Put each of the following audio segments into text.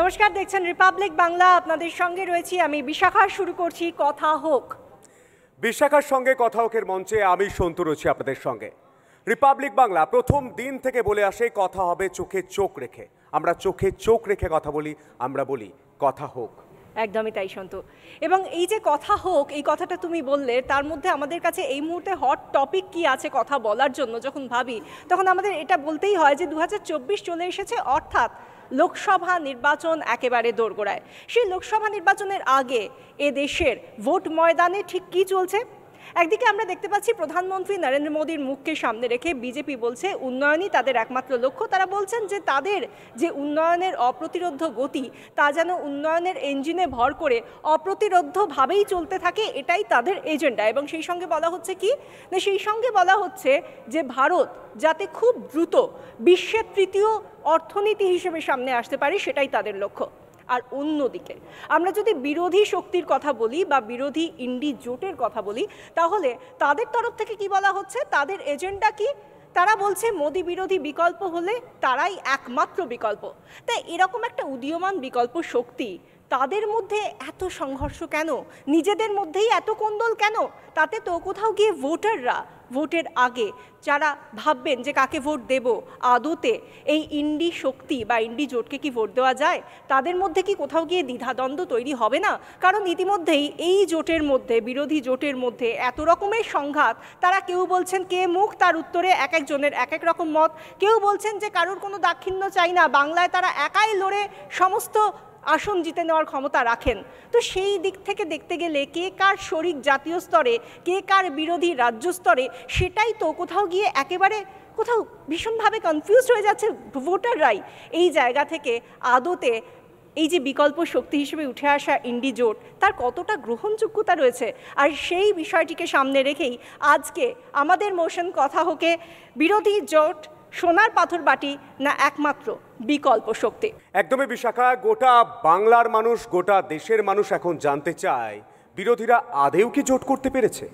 নমস্কার দেখছেন রিপাবলিক বাংলা আপনাদের সঙ্গে রয়েছি আমি বিশাখা শুরু করছি কথা হোক বিশাখার সঙ্গে কথা হোকের মঞ্চে আমি সন্তু রয়েছি আপনাদের সঙ্গে রিপাবলিক বাংলা প্রথম দিন থেকে বলে আসে কথা হবে চোখে চোখ রেখে আমরা চোখে চোখ রেখে কথা বলি আমরা বলি কথা হোক একদমই তাই সন্তু এবং এই যে কথা হোক এই কথাটা তুমি বললে তার মধ্যে আমাদের কাছে এই মুহূর্তে হট টপিক কি আছে কথা বলার জন্য যখন ভাবি তখন আমাদের এটা বলতেই হয় যে দু চলে এসেছে অর্থাৎ লোকসভা নির্বাচন একেবারে দোরগোড়ায় সেই লোকসভা নির্বাচনের আগে এ দেশের ভোট ময়দানে ঠিক কি চলছে একদিকে আমরা দেখতে পাচ্ছি প্রধানমন্ত্রী নরেন্দ্র মোদীর মুখকে সামনে রেখে বিজেপি বলছে উন্নয়নই তাদের একমাত্র লক্ষ্য তারা বলছেন যে তাদের যে উন্নয়নের অপ্রতিরোধ গতি তা যেন উন্নয়নের ইঞ্জিনে ভর করে অপ্রতিরোধভাবেই চলতে থাকে এটাই তাদের এজেন্ডা এবং সেই সঙ্গে বলা হচ্ছে কি না সেই সঙ্গে বলা হচ্ছে যে ভারত যাতে খুব দ্রুত বিশ্বের তৃতীয় অর্থনীতি হিসেবে সামনে আসতে পারে সেটাই তাদের লক্ষ্য আর অন্যদিকে আমরা যদি বিরোধী শক্তির কথা বলি বা বিরোধী ইন্ডি জোটের কথা বলি তাহলে তাদের তরফ থেকে কি বলা হচ্ছে তাদের এজেন্ডা কি তারা বলছে মোদী বিরোধী বিকল্প হলে তারাই একমাত্র বিকল্প তাই এরকম একটা উদীয়মান বিকল্প শক্তি তাদের মধ্যে এত সংঘর্ষ কেন নিজেদের মধ্যেই এত কোন্দল কেন তাতে তো কোথাও গিয়ে ভোটাররা ভোটের আগে যারা ভাববেন যে কাকে ভোট দেব আদতে এই ইন্ডি শক্তি বা ইন্ডি জোটকে কি ভোট দেওয়া যায় তাদের মধ্যে কি কোথাও গিয়ে দ্বিধাদ্বন্দ্ব তৈরি হবে না কারণ ইতিমধ্যেই এই জোটের মধ্যে বিরোধী জোটের মধ্যে এত রকমের সংঘাত তারা কেউ বলছেন কে মুখ তার উত্তরে এক একজনের এক এক রকম মত কেউ বলছেন যে কারোর কোনো দাক্ষিণ্য চাই না বাংলায় তারা একাই লড়ে সমস্ত আসন জিতে নেওয়ার ক্ষমতা রাখেন তো সেই দিক থেকে দেখতে গেলে কে কার শরিক জাতীয় স্তরে কে কার বিরোধী রাজ্য স্তরে সেটাই তো কোথাও গিয়ে একেবারে কোথাও ভীষণভাবে কনফিউজ হয়ে যাচ্ছে ভোটাররাই এই জায়গা থেকে আদতে এই যে বিকল্প শক্তি হিসেবে উঠে আসা ইন্ডি জোট তার কতটা গ্রহণযোগ্যতা রয়েছে আর সেই বিষয়টিকে সামনে রেখেই আজকে আমাদের মোশন কথা হোকে বিরোধী জোট সোনার পাথর বাটি না একমাত্র বিকল্প শক্তি একদমই বিশাখা গোটা বাংলার মানুষ গোটা দেশের মানুষ এখন জানতে চায় বিরোধীরা আদেও কি জোট করতে পেরেছে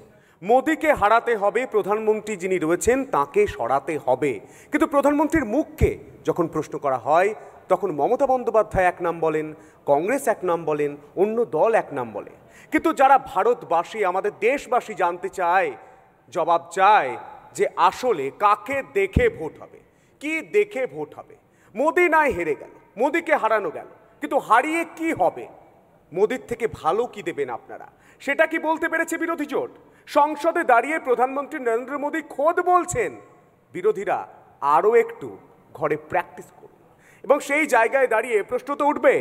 মোদীকে হারাতে হবে প্রধানমন্ত্রী যিনি রয়েছেন তাকে সরাতে হবে কিন্তু প্রধানমন্ত্রীর মুখকে যখন প্রশ্ন করা হয় তখন মমতা বন্দ্যোপাধ্যায় এক নাম বলেন কংগ্রেস এক নাম বলেন অন্য দল এক নাম বলে কিন্তু যারা ভারতবাসী আমাদের দেশবাসী জানতে চায় জবাব চায় যে আসলে কাকে দেখে ভোট হবে কি দেখে ভোট হবে মোদি নাই হেরে গেল মোদিকে হারানো গেল কিন্তু হারিয়ে কি হবে মোদির থেকে ভালো কি দেবেন আপনারা সেটা কি বলতে পেরেছে বিরোধী জোট সংসদে দাঁড়িয়ে প্রধানমন্ত্রী নরেন্দ্র মোদী খোদ বলছেন বিরোধীরা আরও একটু ঘরে প্র্যাকটিস করুন এবং সেই জায়গায় দাঁড়িয়ে প্রশ্ন তো উঠবে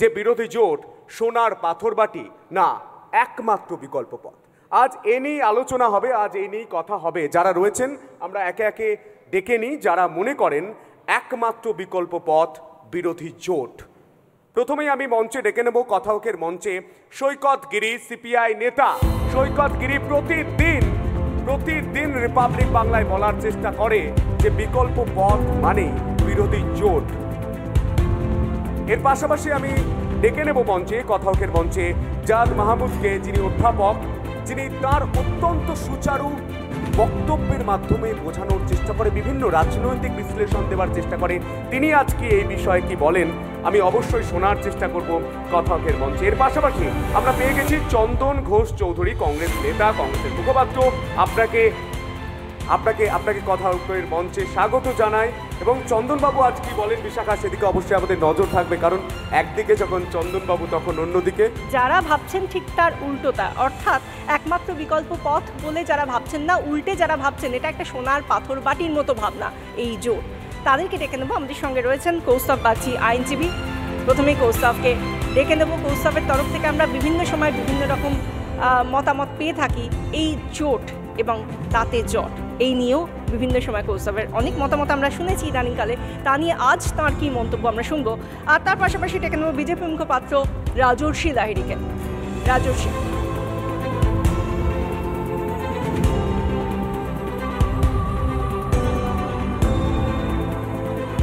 যে বিরোধী জোট সোনার পাথর বাটি না একমাত্র বিকল্প পথ আজ এ নিয়েই আলোচনা হবে আজ এ নিয়েই কথা হবে যারা রয়েছেন আমরা একে একে ডেকে নিই যারা মনে করেন একমাত্র বিকল্প পথ বিরোধী জোট প্রথমেই আমি মঞ্চে ডেকে নেব কথাহকের মঞ্চে সৈকত গিরি সিপিআই নেতা সৈকত গিরি প্রতিদিন প্রতিদিন রিপাবলিক বাংলায় বলার চেষ্টা করে যে বিকল্প পথ মানে বিরোধী জোট এর পাশাপাশি আমি ডেকে নেব মঞ্চে কথাহকের মঞ্চে জাদ মাহমুদকে যিনি অধ্যাপক যিনি তার অত্যন্ত সুচারু বক্তব্যের মাধ্যমে বোঝানোর চেষ্টা করে বিভিন্ন রাজনৈতিক বিশ্লেষণ দেওয়ার চেষ্টা করে তিনি আজকে এই বিষয়ে কি বলেন আমি অবশ্যই শোনার চেষ্টা করব কথকের মঞ্চে এর পাশাপাশি আমরা পেয়ে গেছি চন্দন ঘোষ চৌধুরী কংগ্রেস নেতা কংগ্রেসের মুখপাত্র আপনাকে আপনাকে আপনাকে কথা মঞ্চে স্বাগত জানায় এবং চন্দনবাবু আজ কি বলেন বিশাখা সেদিকে অবশ্যই আমাদের নজর থাকবে কারণ একদিকে যখন চন্দনবাবু তখন অন্যদিকে যারা ভাবছেন ঠিক তার উল্টোটা অর্থাৎ একমাত্র বিকল্প পথ বলে যারা ভাবছেন না উল্টে যারা ভাবছেন এটা একটা সোনার পাথর বাটির মতো ভাবনা এই জোট তাদেরকে ডেকে নেবো আমাদের সঙ্গে রয়েছেন কৌস্তব বাগচি আইনজীবী প্রথমে কৌস্তবকে ডেকে নেব কৌস্তবের তরফ থেকে আমরা বিভিন্ন সময় বিভিন্ন রকম মতামত পেয়ে থাকি এই জোট এবং তাতে জট এই নিয়েও বিভিন্ন সময় কৌস্তবের অনেক মতামত আমরা শুনেছি ইদানিংকালে তা নিয়ে আজ তাঁর কী মন্তব্য আমরা শুনবো আর তার পাশাপাশি ডেকে নেব বিজেপি মুখপাত্র রাজর্ষি লাহিড়িকে রাজর্ষি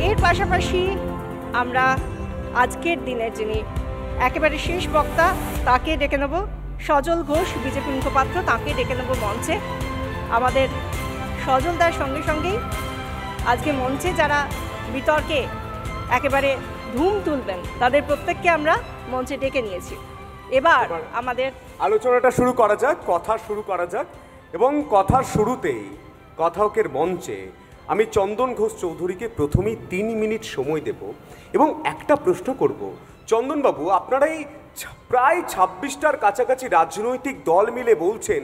এর পাশাপাশি আমরা আজকের দিনের যিনি একেবারে শেষ বক্তা তাকে ডেকে নেব সজল ঘোষ বিজেপি মুখপাত্র তাকে ডেকে নেব মঞ্চে আমাদের সজলদার সঙ্গে সঙ্গেই আজকে মঞ্চে যারা বিতর্কে একেবারে ধুম তুলবেন তাদের প্রত্যেককে আমরা মঞ্চে ডেকে নিয়েছি এবার আমাদের আলোচনাটা শুরু করা যাক কথা শুরু করা যাক এবং কথার শুরুতেই কথাকের মঞ্চে আমি চন্দন ঘোষ চৌধুরীকে প্রথমেই তিন মিনিট সময় দেব এবং একটা প্রশ্ন করব চন্দনবাবু আপনারা এই প্রায় ছাব্বিশটার কাছাকাছি রাজনৈতিক দল মিলে বলছেন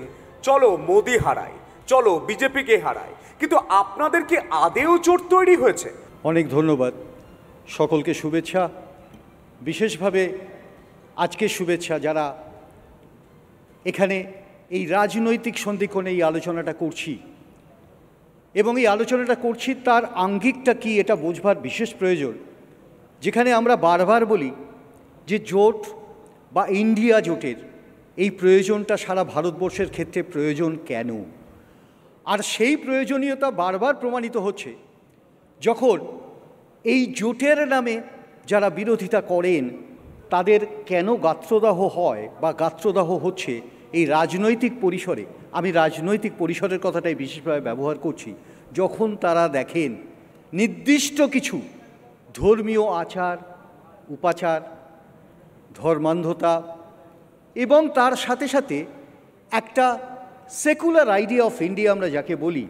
চলো মোদি হারায় চলো বিজেপিকে হারায় কিন্তু আপনাদের কি আদেও জোট তৈরি হয়েছে অনেক ধন্যবাদ সকলকে শুভেচ্ছা বিশেষভাবে আজকে শুভেচ্ছা যারা এখানে এই রাজনৈতিক সন্ধিক্ষণে এই আলোচনাটা করছি এবং এই আলোচনাটা করছি তার আঙ্গিকটা কি এটা বোঝবার বিশেষ প্রয়োজন যেখানে আমরা বারবার বলি যে জোট বা ইন্ডিয়া জোটের এই প্রয়োজনটা সারা ভারতবর্ষের ক্ষেত্রে প্রয়োজন কেন আর সেই প্রয়োজনীয়তা বারবার প্রমাণিত হচ্ছে যখন এই জোটের নামে যারা বিরোধিতা করেন তাদের কেন গাত্রদাহ হয় বা গাত্রদাহ হচ্ছে এই রাজনৈতিক পরিসরে আমি রাজনৈতিক পরিসরের কথাটাই বিশেষভাবে ব্যবহার করছি যখন তারা দেখেন নির্দিষ্ট কিছু ধর্মীয় আচার উপাচার ধর্মান্ধতা এবং তার সাথে সাথে একটা সেকুলার আইডিয়া অফ ইন্ডিয়া আমরা যাকে বলি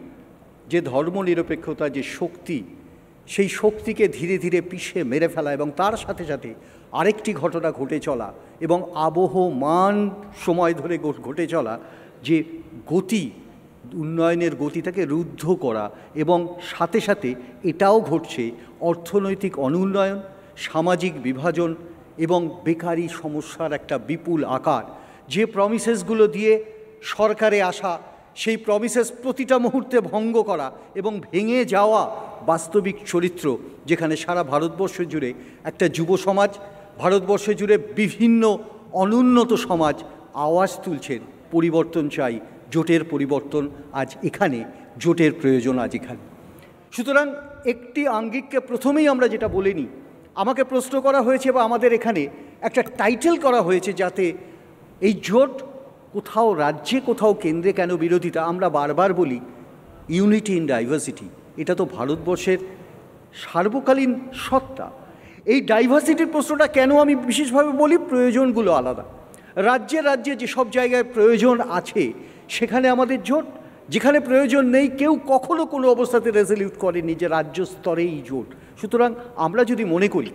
যে ধর্মনিরপেক্ষতা যে শক্তি সেই শক্তিকে ধীরে ধীরে পিষে মেরে ফেলা এবং তার সাথে সাথে আরেকটি ঘটনা ঘটে চলা এবং আবহমান সময় ধরে ঘটে চলা যে গতি উন্নয়নের গতিটাকে রুদ্ধ করা এবং সাথে সাথে এটাও ঘটছে অর্থনৈতিক অনুন্নয়ন সামাজিক বিভাজন এবং বেকারি সমস্যার একটা বিপুল আকার যে প্রমিসেসগুলো দিয়ে সরকারে আসা সেই প্রমিসেস প্রতিটা মুহূর্তে ভঙ্গ করা এবং ভেঙে যাওয়া বাস্তবিক চরিত্র যেখানে সারা ভারতবর্ষ জুড়ে একটা যুব সমাজ ভারতবর্ষ জুড়ে বিভিন্ন অনুন্নত সমাজ আওয়াজ তুলছেন পরিবর্তন চাই জোটের পরিবর্তন আজ এখানে জোটের প্রয়োজন আজ এখানে সুতরাং একটি আঙ্গিককে প্রথমেই আমরা যেটা বলিনি আমাকে প্রশ্ন করা হয়েছে বা আমাদের এখানে একটা টাইটেল করা হয়েছে যাতে এই জোট কোথাও রাজ্যে কোথাও কেন্দ্রে কেন বিরোধিতা আমরা বারবার বলি ইউনিটি ইন ডাইভার্সিটি এটা তো ভারতবর্ষের সার্বকালীন সত্তা এই ডাইভার্সিটির প্রশ্নটা কেন আমি বিশেষভাবে বলি প্রয়োজনগুলো আলাদা রাজ্যে রাজ্যে যেসব জায়গায় প্রয়োজন আছে সেখানে আমাদের জোট যেখানে প্রয়োজন নেই কেউ কখনও কোনো অবস্থাতে রেজলিউট করেনি যে রাজ্য স্তরেই জোট সুতরাং আমরা যদি মনে করি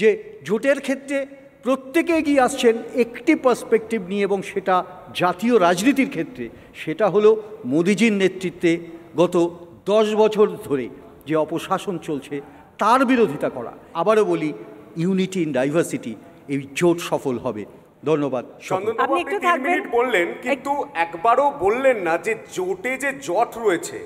যে জোটের ক্ষেত্রে প্রত্যেকে এগিয়ে আসছেন একটি পার্সপেক্টিভ নিয়ে এবং সেটা জাতীয় রাজনীতির ক্ষেত্রে সেটা হলো মোদিজির নেতৃত্বে গত দশ বছর ধরে যে অপশাসন চলছে তার বিরোধিতা করা আবারও বলি ইউনিটি ইন ডাইভার্সিটি এই জোট সফল হবে ধন্যবাদ আপনি একটু বললেন কিন্তু একবারও বললেন না যে জোটে যে জট রয়েছে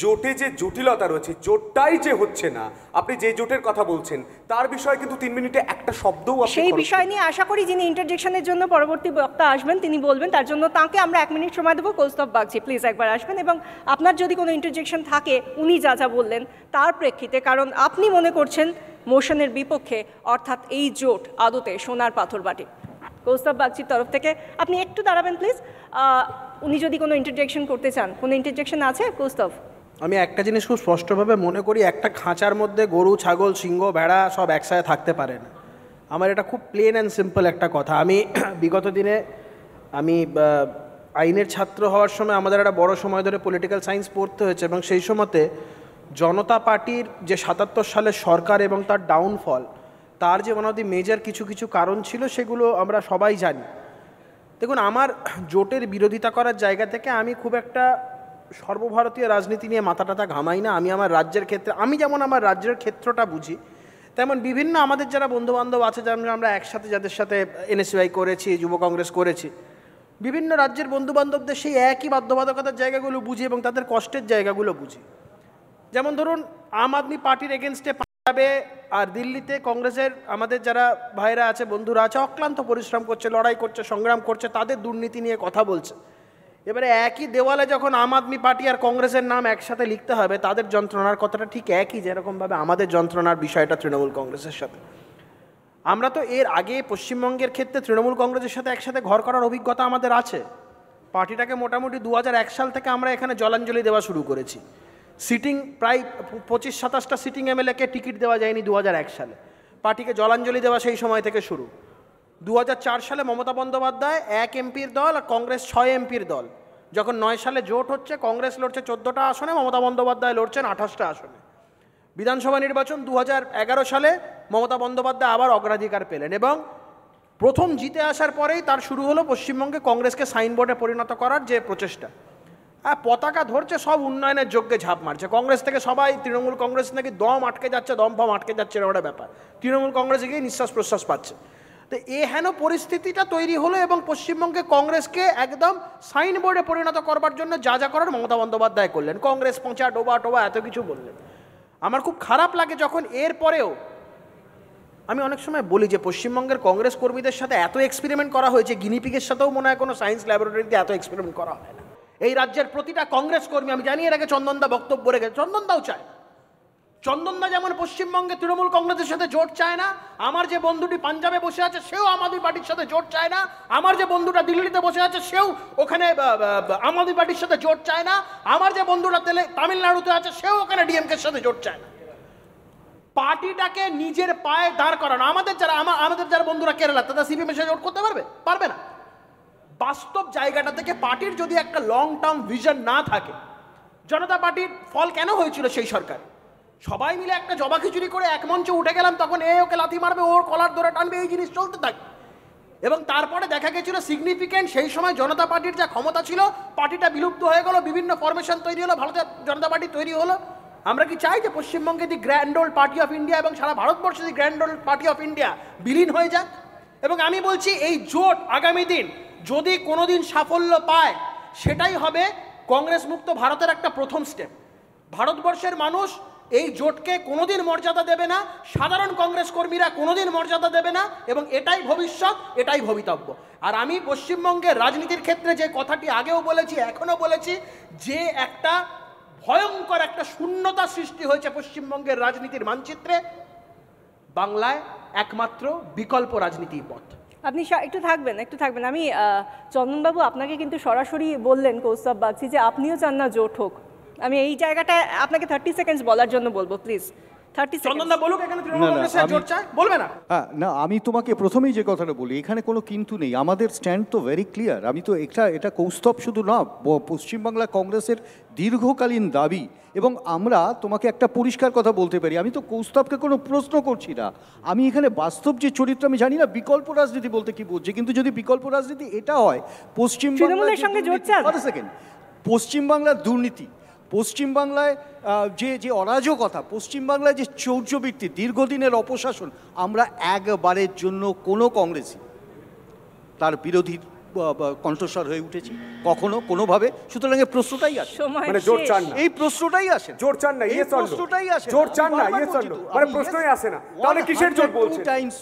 জোটে যে জটিলতা রয়েছে জোটটাই যে হচ্ছে না আপনি যে জোটের কথা বলছেন তার বিষয়ে কিন্তু তিন মিনিটে একটা শব্দ সেই বিষয় নিয়ে আশা করি যিনি ইন্টারজেকশনের জন্য পরবর্তী বক্তা আসবেন তিনি বলবেন তার জন্য তাকে আমরা এক মিনিট সময় দেবো কৌস্তব বাগজি প্লিজ একবার আসবেন এবং আপনার যদি কোনো ইন্টারজেকশন থাকে উনি যা যা বললেন তার প্রেক্ষিতে কারণ আপনি মনে করছেন মোশনের বিপক্ষে অর্থাৎ এই জোট আদতে সোনার পাথর বাটে কৌস্তব বাগচির তরফ থেকে আপনি একটু দাঁড়াবেন প্লিজ উনি যদি কোনো ইন্টারজেকশন করতে চান কোনো ইন্টারজেকশন আছে কৌস্তব আমি একটা জিনিস খুব স্পষ্টভাবে মনে করি একটা খাঁচার মধ্যে গরু ছাগল সিংহ ভেড়া সব একসাথে থাকতে পারে না আমার এটা খুব প্লেন অ্যান্ড সিম্পল একটা কথা আমি বিগত দিনে আমি আইনের ছাত্র হওয়ার সময় আমাদের একটা বড় সময় ধরে পলিটিক্যাল সায়েন্স পড়তে হয়েছে এবং সেই সময়তে জনতা পার্টির যে সাতাত্তর সালের সরকার এবং তার ডাউনফল তার যে ওয়ান অফ দি মেজর কিছু কিছু কারণ ছিল সেগুলো আমরা সবাই জানি দেখুন আমার জোটের বিরোধিতা করার জায়গা থেকে আমি খুব একটা সর্বভারতীয় রাজনীতি নিয়ে মাথা টাথা ঘামাই না আমি আমার রাজ্যের ক্ষেত্রে আমি যেমন আমার রাজ্যের ক্ষেত্রটা বুঝি তেমন বিভিন্ন আমাদের যারা বন্ধুবান্ধব আছে যেমন আমরা একসাথে যাদের সাথে এনএসইআই করেছি যুব কংগ্রেস করেছি বিভিন্ন রাজ্যের বন্ধুবান্ধবদের সেই একই বাধ্যবাধকতার জায়গাগুলো বুঝি এবং তাদের কষ্টের জায়গাগুলো বুঝি যেমন ধরুন আম আদমি পার্টির এগেনস্টে পাঞ্জাবে আর দিল্লিতে কংগ্রেসের আমাদের যারা ভাইরা আছে বন্ধুরা আছে অক্লান্ত পরিশ্রম করছে লড়াই করছে সংগ্রাম করছে তাদের দুর্নীতি নিয়ে কথা বলছে এবারে একই দেওয়ালে যখন আম আদমি পার্টি আর কংগ্রেসের নাম একসাথে লিখতে হবে তাদের যন্ত্রণার কথাটা ঠিক একই যেরকমভাবে আমাদের যন্ত্রণার বিষয়টা তৃণমূল কংগ্রেসের সাথে আমরা তো এর আগে পশ্চিমবঙ্গের ক্ষেত্রে তৃণমূল কংগ্রেসের সাথে একসাথে ঘর করার অভিজ্ঞতা আমাদের আছে পার্টিটাকে মোটামুটি দু সাল থেকে আমরা এখানে জলাঞ্জলি দেওয়া শুরু করেছি সিটিং প্রায় পঁচিশ সাতাশটা সিটিং এমএলএকে টিকিট দেওয়া যায়নি দু সালে পার্টিকে জলাঞ্জলি দেওয়া সেই সময় থেকে শুরু দু সালে মমতা বন্দ্যোপাধ্যায় এক এমপির দল আর কংগ্রেস ছয় এমপির দল যখন নয় সালে জোট হচ্ছে কংগ্রেস লড়ছে চোদ্দোটা আসনে মমতা বন্দ্যোপাধ্যায় লড়ছেন আঠাশটা আসনে বিধানসভা নির্বাচন দু সালে মমতা বন্দ্যোপাধ্যায় আবার অগ্রাধিকার পেলেন এবং প্রথম জিতে আসার পরেই তার শুরু হলো পশ্চিমবঙ্গে কংগ্রেসকে সাইনবোর্ডে পরিণত করার যে প্রচেষ্টা হ্যাঁ পতাকা ধরছে সব উন্নয়নের যোগ্যে ঝাঁপ মারছে কংগ্রেস থেকে সবাই তৃণমূল কংগ্রেস নাকি দম আটকে যাচ্ছে দম ফম আটকে যাচ্ছে এরকম একটা ব্যাপার তৃণমূল কংগ্রেসে গিয়ে নিঃশ্বাস প্রশ্বাস পাচ্ছে তো এ হেন পরিস্থিতিটা তৈরি হলো এবং পশ্চিমবঙ্গে কংগ্রেসকে একদম সাইনবোর্ডে পরিণত করবার জন্য যা যা করার মমতা বন্দ্যোপাধ্যায় করলেন কংগ্রেস পৌঁছা ডোবা টোবা এত কিছু বললেন আমার খুব খারাপ লাগে যখন এর পরেও আমি অনেক সময় বলি যে পশ্চিমবঙ্গের কংগ্রেস কর্মীদের সাথে এত এক্সপেরিমেন্ট করা হয়েছে গিনিপিকের সাথেও মনে হয় কোনো সায়েন্স ল্যাবরেটরিতে এত এক্সপেরিমেন্ট করা হয় না এই রাজ্যের প্রতিটা কংগ্রেস কর্মী আমি জানি এর আগে চন্দনদা বক্তব্য রেখে চন্দনদাও চায় চন্দনদা যেমন পশ্চিমবঙ্গে তৃণমূল কংগ্রেসের সাথে জোট চায় না আমার যে বন্ধুটি পাঞ্জাবে বসে আছে সেও আম আদমি পার্টির সাথে জোট চায় না আমার যে বন্ধুটা দিল্লিতে বসে আছে সেও ওখানে আম আদমি পার্টির সাথে জোট চায় না আমার যে বন্ধুটা তেলে তামিলনাড়ুতে আছে সেও ওখানে ডিএমকে সাথে জোট চায় না পার্টিটাকে নিজের পায়ে দাঁড় করানো আমাদের যারা আমার আমাদের যারা বন্ধুরা কেরালা তারা সিপিএমের সাথে জোট করতে পারবে পারবে না বাস্তব জায়গাটা থেকে পার্টির যদি একটা লং টার্ম ভিশন না থাকে জনতা পার্টির ফল কেন হয়েছিল সেই সরকার সবাই মিলে একটা জবা খিচুড়ি করে এক মঞ্চে উঠে গেলাম তখন এ ওকে লাথি মারবে ওর কলার ধরে টানবে এই জিনিস চলতে থাকে এবং তারপরে দেখা গেছিল সিগনিফিকেন্ট সেই সময় জনতা পার্টির যা ক্ষমতা ছিল পার্টিটা বিলুপ্ত হয়ে গেল বিভিন্ন ফরমেশন তৈরি হলো ভারতের জনতা পার্টি তৈরি হলো আমরা কি চাই যে পশ্চিমবঙ্গে the grand old party of India এবং সারা ভারতবর্ষে the grand old party of India বিলীন হয়ে যাক এবং আমি বলছি এই জোট আগামী দিন যদি কোনো দিন সাফল্য পায় সেটাই হবে কংগ্রেস মুক্ত ভারতের একটা প্রথম স্টেপ ভারতবর্ষের মানুষ এই জোটকে কোনোদিন মর্যাদা দেবে না সাধারণ কংগ্রেস কর্মীরা কোনোদিন মর্যাদা দেবে না এবং এটাই ভবিষ্যৎ এটাই ভবিতব্য আর আমি পশ্চিমবঙ্গের রাজনীতির ক্ষেত্রে যে কথাটি আগেও বলেছি এখনও বলেছি যে একটা ভয়ঙ্কর একটা শূন্যতা সৃষ্টি হয়েছে পশ্চিমবঙ্গের রাজনীতির মানচিত্রে বাংলায় একমাত্র বিকল্প রাজনীতি পথ আপনি একটু থাকবেন একটু থাকবেন আমি চন্দনবাবু আপনাকে কিন্তু সরাসরি বললেন কৌস্তব বাগচি যে আপনিও চান না জোট হোক আমি এই জায়গাটা আপনাকে থার্টি সেকেন্ডস বলার জন্য বলবো প্লিজ না আমি তোমাকে প্রথমেই যে কথাটা বলি এখানে কোনো কিন্তু নেই আমাদের স্ট্যান্ড তো ভেরি ক্লিয়ার আমি তো এটা এটা কৌস্তব শুধু না পশ্চিমবাংলা কংগ্রেসের দীর্ঘকালীন দাবি এবং আমরা তোমাকে একটা পরিষ্কার কথা বলতে পারি আমি তো কৌস্তবকে কোনো প্রশ্ন করছি না আমি এখানে বাস্তব যে চরিত্র আমি জানি না বিকল্প রাজনীতি বলতে কি বুঝছি কিন্তু যদি বিকল্প রাজনীতি এটা হয় পশ্চিম সেকেন্ড পশ্চিমবাংলার দুর্নীতি পশ্চিমবাংলায় যে যে অরাজকতা পশ্চিমবাংলায় যে চৌর্যবৃত্তি দীর্ঘদিনের অপশাসন আমরা একবারের জন্য কোনো কংগ্রেসই তার বিরোধী কণ্ঠস্বর হয়ে উঠেছি কখনো কোনোভাবে সুতরাং এই প্রশ্নটাই মানে জোর চান না এই প্রশ্নটাই আসে জোর ইয়ে চান না প্রশ্নটাই আসে জোর চান না ইয়ে মানে প্রশ্নই আসে না তাহলে কিসের জোর টাইমস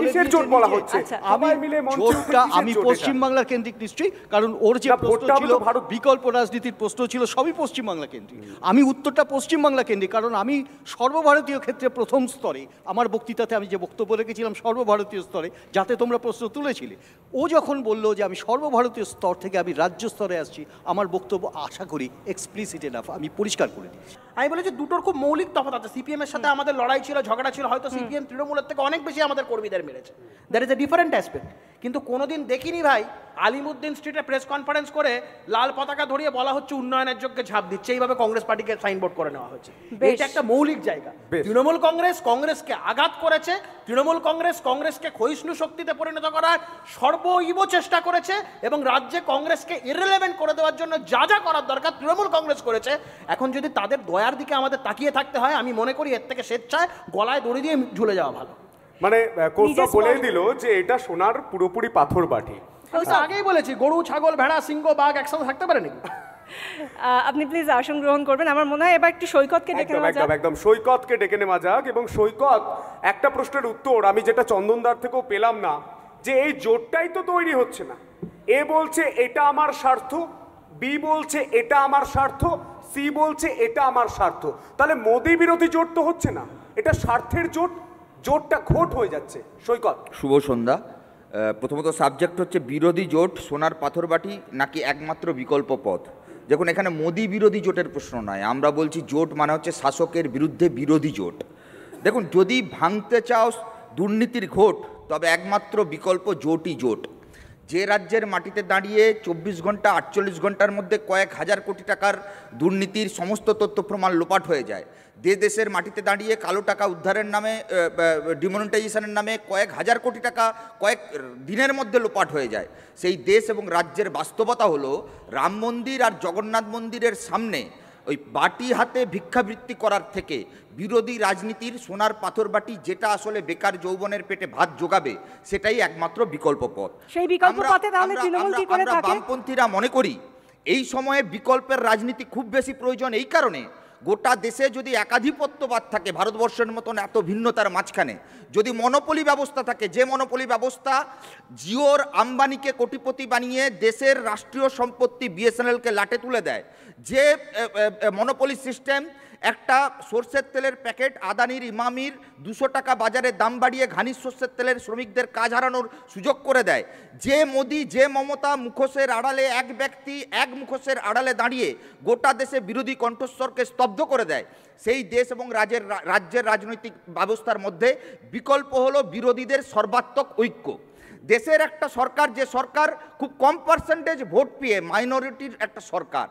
কিসের জোর বলা হচ্ছে আচ্ছা, আমি মিলে জোরটা আমি পশ্চিম বাংলা কেন্দ্রিক নিশ্চয়ই কারণ ওর যে প্রশ্ন ছিল ভারত বিকল্প রাজনীতির প্রশ্ন ছিল সবই পশ্চিম বাংলা কেন্দ্রিক আমি উত্তরটা পশ্চিম বাংলা কেন্দ্রিক কারণ আমি সর্বভারতীয় ক্ষেত্রে প্রথম স্তরে আমার বক্তৃতাতে আমি যে বক্তব্য রেখেছিলাম সর্বভারতীয় স্তরে যাতে তোমরা প্রশ্ন তুলেছিলে ও যখন বলল বললো যে আমি সর্বভারতীয় স্তর থেকে আমি রাজ্য স্তরে আসছি আমার বক্তব্য আশা করি এক্সপ্লিসিট এনাফ আমি পরিষ্কার করে দিই আমি বলি যে দুটোর খুব মৌলিক তফাত আছে সিপিএম এর সাথে আমাদের লড়াই ছিল ঝগড়া ছিল হয়তো সিপিএম তৃণমূলের থেকে অনেক বেশি আমাদের কর্মীদের মেরেছে that is a different aspect কিন্তু কোনোদিন দেখিনি ভাই আলিমুদ্দিন স্ট্রিটে প্রেস কনফারেন্স করে লাল পতাকা ধরিয়ে বলা হচ্ছে উন্নয়নের যোগ্যে ঝাঁপ দিচ্ছে এইভাবে কংগ্রেস পার্টিকে সাইনবোর্ড করে নেওয়া হচ্ছে এটা একটা মৌলিক জায়গা তৃণমূল কংগ্রেস কংগ্রেসকে আঘাত করেছে তৃণমূল কংগ্রেস কংগ্রেসকে ক্ষয়িষ্ণু শক্তিতে পরিণত করার সর্ব চেষ্টা চেষ্টা করেছে এবং রাজ্যে কংগ্রেসকে ইরেলেভেন্ট করে দেওয়ার জন্য যা যা করার দরকার তৃণমূল কংগ্রেস করেছে এখন যদি তাদের দয়ার দিকে আমাদের তাকিয়ে থাকতে হয় আমি মনে করি এর থেকে স্বেচ্ছায় গলায় দড়ি দিয়ে ঝুলে যাওয়া ভালো মানে কৌস্তব বলেই দিল যে এটা সোনার পুরোপুরি পাথর বাটি আচ্ছা। আগেই বলেছি গরু ছাগল ভেড়া সিংহ বাঘ একসাথে থাকতে পারে নাকি আপনি প্লিজ আসন গ্রহণ করবেন আমার মনে হয় এবার একটু সৈকতকে ডেকে নেওয়া যাক একদম সৈকতকে ডেকে নেওয়া যাক এবং সৈকত একটা প্রশ্নের উত্তর আমি যেটা চন্দনদার থেকেও পেলাম না যে এই জোটটাই তো তৈরি হচ্ছে না এ বলছে এটা আমার স্বার্থ বি বলছে এটা আমার স্বার্থ সি বলছে এটা আমার স্বার্থ তাহলে মোদি বিরোধী জোট তো হচ্ছে না এটা স্বার্থের জোট জোটটা খোট হয়ে যাচ্ছে সৈকত শুভ সন্ধ্যা প্রথমত সাবজেক্ট হচ্ছে বিরোধী জোট সোনার পাথরবাটি নাকি একমাত্র বিকল্প পথ দেখুন এখানে মোদি বিরোধী জোটের প্রশ্ন নয় আমরা বলছি জোট মানে হচ্ছে শাসকের বিরুদ্ধে বিরোধী জোট দেখুন যদি ভাঙতে চাও দুর্নীতির ঘোট তবে একমাত্র বিকল্প জোটই জোট যে রাজ্যের মাটিতে দাঁড়িয়ে চব্বিশ ঘন্টা আটচল্লিশ ঘন্টার মধ্যে কয়েক হাজার কোটি টাকার দুর্নীতির সমস্ত তথ্য প্রমাণ লোপাট হয়ে যায় যে দেশের মাটিতে দাঁড়িয়ে কালো টাকা উদ্ধারের নামে ডিমোনিটাইজেশনের নামে কয়েক হাজার কোটি টাকা কয়েক দিনের মধ্যে লোপাট হয়ে যায় সেই দেশ এবং রাজ্যের বাস্তবতা হলো রাম মন্দির আর জগন্নাথ মন্দিরের সামনে ওই বাটি হাতে ভিক্ষাবৃত্তি করার থেকে বিরোধী রাজনীতির সোনার পাথর বাটি যেটা আসলে বেকার যৌবনের পেটে ভাত যোগাবে সেটাই একমাত্র বিকল্প পথ সেই বিকল্প পথে তাহলে তৃণমূল কি করে থাকে বামপন্থীরা মনে করি এই সময়ে বিকল্পের রাজনীতি খুব বেশি প্রয়োজন এই কারণে গোটা দেশে যদি একাধিপত্যবাদ থাকে ভারতবর্ষের মতন এত ভিন্নতার মাঝখানে যদি মনোপলি ব্যবস্থা থাকে যে মনোপলি ব্যবস্থা জিওর আম্বানিকে কোটিপতি বানিয়ে দেশের রাষ্ট্রীয় সম্পত্তি বিএসএনএলকে লাটে তুলে দেয় যে মনোপলি সিস্টেম একটা সর্ষের তেলের প্যাকেট আদানির ইমামির দুশো টাকা বাজারে দাম বাড়িয়ে ঘানি সর্ষের তেলের শ্রমিকদের কাজ হারানোর সুযোগ করে দেয় যে মোদি যে মমতা মুখোশের আড়ালে এক ব্যক্তি এক মুখোশের আড়ালে দাঁড়িয়ে গোটা দেশে বিরোধী কণ্ঠস্বরকে স্তব্ধ করে দেয় সেই দেশ এবং রাজ্যের রাজ্যের রাজনৈতিক ব্যবস্থার মধ্যে বিকল্প হলো বিরোধীদের সর্বাত্মক ঐক্য দেশের একটা সরকার যে সরকার খুব কম পার্সেন্টেজ ভোট পেয়ে মাইনরিটির একটা সরকার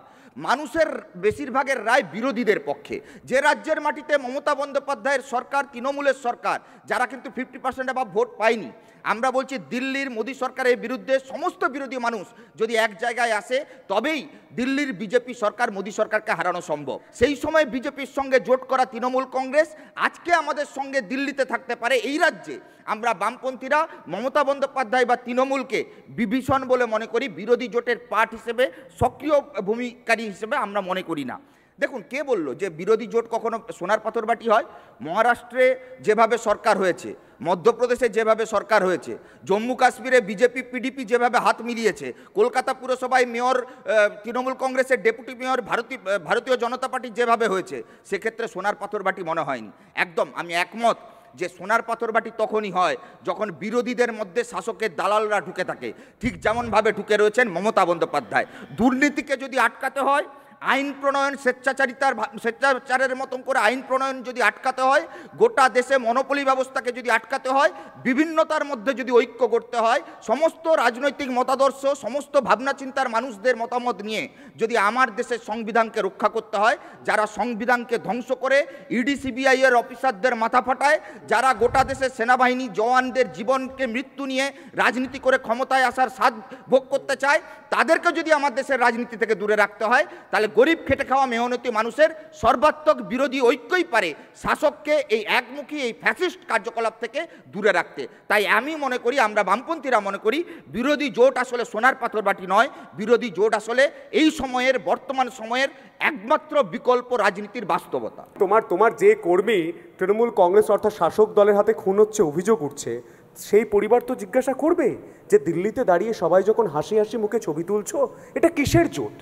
মানুষের বেশিরভাগের রায় বিরোধীদের পক্ষে যে রাজ্যের মাটিতে মমতা বন্দ্যোপাধ্যায়ের সরকার তৃণমূলের সরকার যারা কিন্তু ফিফটি পার্সেন্ট ভোট পায়নি আমরা বলছি দিল্লির মোদী সরকারের বিরুদ্ধে সমস্ত বিরোধী মানুষ যদি এক জায়গায় আসে তবেই দিল্লির বিজেপি সরকার মোদী সরকারকে হারানো সম্ভব সেই সময় বিজেপির সঙ্গে জোট করা তৃণমূল কংগ্রেস আজকে আমাদের সঙ্গে দিল্লিতে থাকতে পারে এই রাজ্যে আমরা বামপন্থীরা মমতা বন্দ্যোপাধ্যায় বা তৃণমূলকে বিভীষণ বলে মনে করি বিরোধী জোটের পার্ট হিসেবে সক্রিয় ভূমিকারী হিসেবে আমরা মনে করি না দেখুন কে বলল যে বিরোধী জোট কখনো সোনার পাথরবাটি হয় মহারাষ্ট্রে যেভাবে সরকার হয়েছে মধ্যপ্রদেশে যেভাবে সরকার হয়েছে জম্মু কাশ্মীরে বিজেপি পিডিপি যেভাবে হাত মিলিয়েছে কলকাতা পুরসভায় মেয়র তৃণমূল কংগ্রেসের ডেপুটি মেয়র ভারতীয় ভারতীয় জনতা পার্টি যেভাবে হয়েছে সেক্ষেত্রে সোনার পাথরবাটি মনে হয়নি একদম আমি একমত যে সোনার পাথরবাটি তখনই হয় যখন বিরোধীদের মধ্যে শাসকের দালালরা ঢুকে থাকে ঠিক যেমনভাবে ঢুকে রয়েছেন মমতা বন্দ্যোপাধ্যায় দুর্নীতিকে যদি আটকাতে হয় আইন প্রণয়ন স্বেচ্ছাচারিতার স্বেচ্ছাচারের মতন করে আইন প্রণয়ন যদি আটকাতে হয় গোটা দেশে মনোপলি ব্যবস্থাকে যদি আটকাতে হয় বিভিন্নতার মধ্যে যদি ঐক্য করতে হয় সমস্ত রাজনৈতিক মতাদর্শ সমস্ত ভাবনা চিন্তার মানুষদের মতামত নিয়ে যদি আমার দেশের সংবিধানকে রক্ষা করতে হয় যারা সংবিধানকে ধ্বংস করে ইডি e সিবিআই এর অফিসারদের মাথা ফাটায় যারা গোটা দেশে সেনাবাহিনী জওয়ানদের জীবনকে মৃত্যু নিয়ে রাজনীতি করে ক্ষমতায় আসার স্বাদ ভোগ করতে চায় তাদেরকে যদি আমার দেশের রাজনীতি থেকে দূরে রাখতে হয় তাহলে গরিব খেটে খাওয়া মেহনতি মানুষের সর্বাত্মক বিরোধী ঐক্যই পারে শাসককে এই একমুখী এই ফ্যাসিস্ট কার্যকলাপ থেকে দূরে রাখতে তাই আমি মনে করি আমরা বামপন্থীরা মনে করি বিরোধী জোট আসলে সোনার পাথর বাটি নয় বিরোধী জোট আসলে এই সময়ের বর্তমান সময়ের একমাত্র বিকল্প রাজনীতির বাস্তবতা তোমার তোমার যে কর্মী তৃণমূল কংগ্রেস অর্থাৎ শাসক দলের হাতে খুন হচ্ছে অভিযোগ উঠছে সেই পরিবার তো জিজ্ঞাসা করবে যে দিল্লিতে দাঁড়িয়ে সবাই যখন হাসি হাসি মুখে ছবি তুলছো এটা কিসের জোট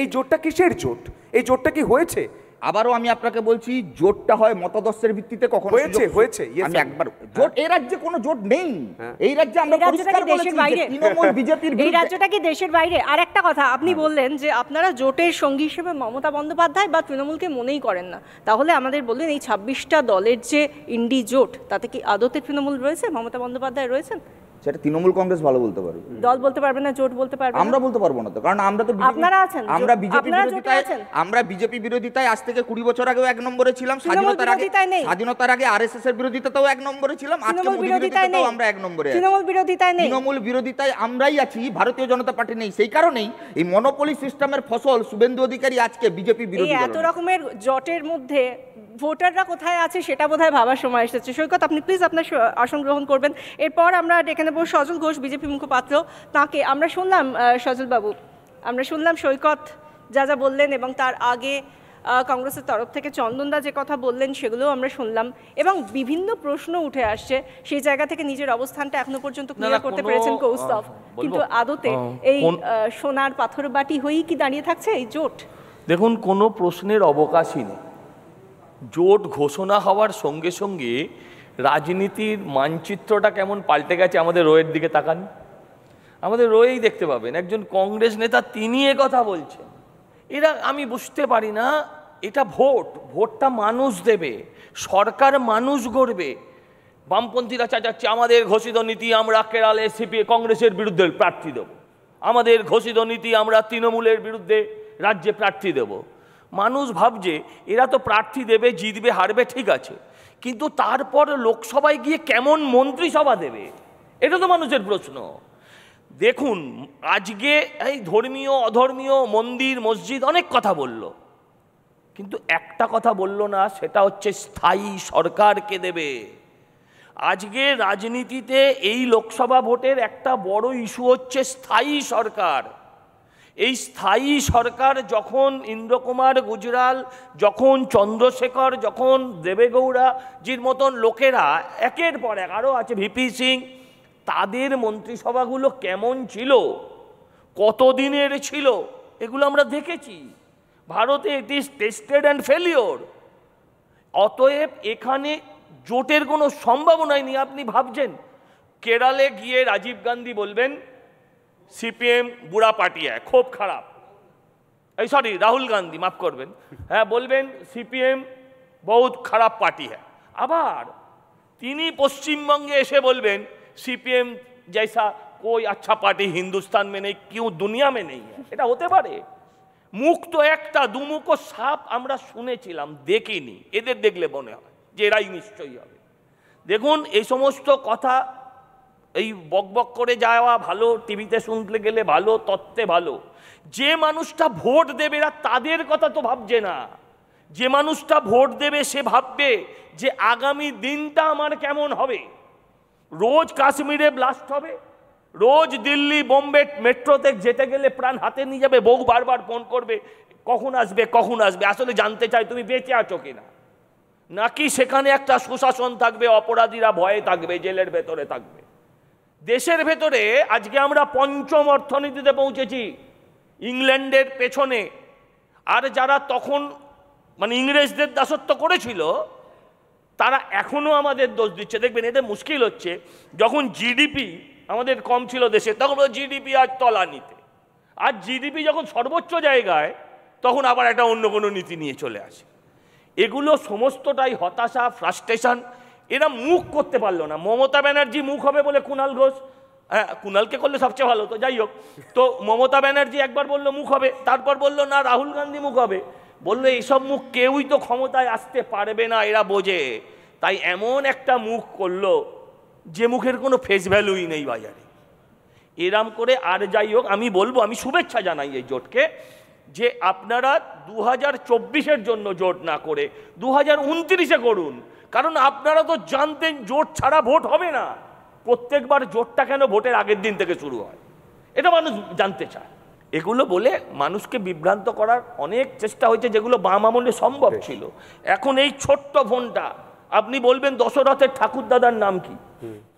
এই জোটটা কিসের জোট এই জোটটা কি হয়েছে আবারও আমি আপনাকে বলছি জোটটা হয় মতাদর্শের ভিত্তিতে কখন হয়েছে হয়েছে আমি একবার জোট হ্যাঁ। এই রাজ্যে কোনো জোট নেই হ্যাঁ। এই রাজ্যে আমরা পরিষ্কার বলেছি তৃণমূল বিজেপির এই রাজ্যটা কি দেশের বাইরে আর একটা কথা আপনি হ্যাঁ। বললেন যে আপনারা জোটের সঙ্গী হিসেবে মমতা বন্দ্যোপাধ্যায় বা তৃণমূলকে মনেই করেন না তাহলে আমাদের বললেন এই ছাব্বিশটা দলের যে ইন্ডি জোট তাতে কি আদতে তৃণমূল রয়েছে মমতা বন্দ্যোপাধ্যায় রয়েছেন সেটা তৃণমূল কংগ্রেস ভালো বলতে পারবে দল বলতে পারবে না জোট বলতে পারবে আমরা বলতে পারবো না তো কারণ আমরা তো আপনারা আছেন আমরা বিজেপি বিরোধিতায় আমরা বিজেপি বিরোধিতায় আজ থেকে কুড়ি বছর আগেও এক নম্বরে ছিলাম স্বাধীনতার আগে স্বাধীনতার আগে আর এস এর বিরোধিতাও এক নম্বরে ছিলাম আজকে বিরোধিতাতেও আমরা এক নম্বরে তৃণমূল বিরোধিতায় নেই তৃণমূল বিরোধিতায় আমরাই আছি ভারতীয় জনতা পার্টি নেই সেই কারণেই এই মনোপলি সিস্টেমের ফসল শুভেন্দু অধিকারী আজকে বিজেপি বিরোধী এত রকমের জটের মধ্যে ভোটাররা কোথায় আছে সেটা বোধহয় ভাবার সময় এসেছে সৈকত আপনি প্লিজ আপনার আসন গ্রহণ করবেন এরপর আমরা এখানে নেব সজল ঘোষ বিজেপি মুখপাত্র তাকে আমরা শুনলাম সজলবাবু আমরা শুনলাম সৈকত যা যা বললেন এবং তার আগে কংগ্রেসের তরফ থেকে চন্দনদা যে কথা বললেন সেগুলোও আমরা শুনলাম এবং বিভিন্ন প্রশ্ন উঠে আসছে সেই জায়গা থেকে নিজের অবস্থানটা এখনো পর্যন্ত ক্লিয়ার করতে পেরেছেন কৌস্তভ কিন্তু আদতে এই সোনার পাথর বাটি হয়েই কি দাঁড়িয়ে থাকছে এই জোট দেখুন কোনো প্রশ্নের অবকাশই নেই জোট ঘোষণা হওয়ার সঙ্গে সঙ্গে রাজনীতির মানচিত্রটা কেমন পাল্টে গেছে আমাদের রোয়ের দিকে তাকান আমাদের রোয়েই দেখতে পাবেন একজন কংগ্রেস নেতা তিনি এ কথা বলছেন এরা আমি বুঝতে পারি না এটা ভোট ভোটটা মানুষ দেবে সরকার মানুষ গড়বে বামপন্থীরা চাচাচ্ছে আমাদের ঘোষিত নীতি আমরা কেরালে সিপিএ কংগ্রেসের বিরুদ্ধে প্রার্থী দেব আমাদের ঘোষিত নীতি আমরা তৃণমূলের বিরুদ্ধে রাজ্যে প্রার্থী দেব মানুষ ভাবছে এরা তো প্রার্থী দেবে জিতবে হারবে ঠিক আছে কিন্তু তারপর লোকসভায় গিয়ে কেমন মন্ত্রিসভা দেবে এটা তো মানুষের প্রশ্ন দেখুন আজকে এই ধর্মীয় অধর্মীয় মন্দির মসজিদ অনেক কথা বলল কিন্তু একটা কথা বলল না সেটা হচ্ছে স্থায়ী সরকারকে দেবে আজকে রাজনীতিতে এই লোকসভা ভোটের একটা বড় ইস্যু হচ্ছে স্থায়ী সরকার এই স্থায়ী সরকার যখন ইন্দ্রকুমার গুজরাল যখন চন্দ্রশেখর যখন দেবেগৌড়াজির মতন লোকেরা একের পর এক আরও আছে ভিপি সিং তাদের মন্ত্রিসভাগুলো কেমন ছিল কতদিনের ছিল এগুলো আমরা দেখেছি ভারতে it is tested and failure অতএব এখানে জোটের কোনো সম্ভাবনাই নেই আপনি ভাবছেন কেরালে গিয়ে রাজীব গান্ধী বলবেন সিপিএম বুড়া পার্টি এক খুব খারাপ এই সরি রাহুল গান্ধী মাফ করবেন হ্যাঁ বলবেন সিপিএম বহুত খারাপ পার্টি হ্যাঁ আবার তিনি পশ্চিমবঙ্গে এসে বলবেন সিপিএম জৈসা কোই আচ্ছা পার্টি হিন্দুস্তান মে নেই কেউ দুনিয়া মে নেই হ্যাঁ। এটা হতে পারে মুখ তো একটা দুমুখো সাপ আমরা শুনেছিলাম দেখিনি এদের দেখলে মনে হয় যে এরাই নিশ্চয়ই হবে দেখুন এই সমস্ত কথা এই বকবক করে যাওয়া ভালো টিভিতে শুনতে গেলে ভালো তত্ত্বে ভালো যে মানুষটা ভোট দেবে না তাদের কথা তো ভাবছে না যে মানুষটা ভোট দেবে সে ভাববে যে আগামী দিনটা আমার কেমন হবে রোজ কাশ্মীরে ব্লাস্ট হবে রোজ দিল্লি বোম্বে মেট্রোতে যেতে গেলে প্রাণ হাতে নিয়ে যাবে বউ বারবার ফোন করবে কখন আসবে কখন আসবে আসলে জানতে চাই তুমি বেঁচে আছো কিনা নাকি সেখানে একটা সুশাসন থাকবে অপরাধীরা ভয়ে থাকবে জেলের ভেতরে থাকবে দেশের ভেতরে আজকে আমরা পঞ্চম অর্থনীতিতে পৌঁছেছি ইংল্যান্ডের পেছনে আর যারা তখন মানে ইংরেজদের দাসত্ব করেছিল তারা এখনও আমাদের দোষ দিচ্ছে দেখবেন এতে মুশকিল হচ্ছে যখন জিডিপি আমাদের কম ছিল দেশে তখন জিডিপি আজ নিতে আর জিডিপি যখন সর্বোচ্চ জায়গায় তখন আবার একটা অন্য কোনো নীতি নিয়ে চলে আসে এগুলো সমস্তটাই হতাশা ফ্রাস্ট্রেশন এরা মুখ করতে পারলো না মমতা ব্যানার্জি মুখ হবে বলে কুণাল ঘোষ হ্যাঁ কুণালকে করলে সবচেয়ে ভালো তো যাই হোক তো মমতা ব্যানার্জি একবার বললো মুখ হবে তারপর বললো না রাহুল গান্ধী মুখ হবে বললো এইসব মুখ কেউই তো ক্ষমতায় আসতে পারবে না এরা বোঝে তাই এমন একটা মুখ করলো যে মুখের কোনো ফেস ভ্যালুই নেই বাজারে এরাম করে আর যাই হোক আমি বলবো আমি শুভেচ্ছা জানাই এই জোটকে যে আপনারা দু হাজার জন্য জোট না করে দু হাজার করুন কারণ আপনারা তো জানতেন জোট ছাড়া ভোট হবে না প্রত্যেকবার জোটটা কেন ভোটের আগের দিন থেকে শুরু হয় এটা মানুষ জানতে চায় এগুলো বলে মানুষকে বিভ্রান্ত করার অনেক চেষ্টা হয়েছে যেগুলো বাম আমলে সম্ভব ছিল এখন এই ছোট্ট ফোনটা আপনি বলবেন দশরথের ঠাকুর দাদার নাম কি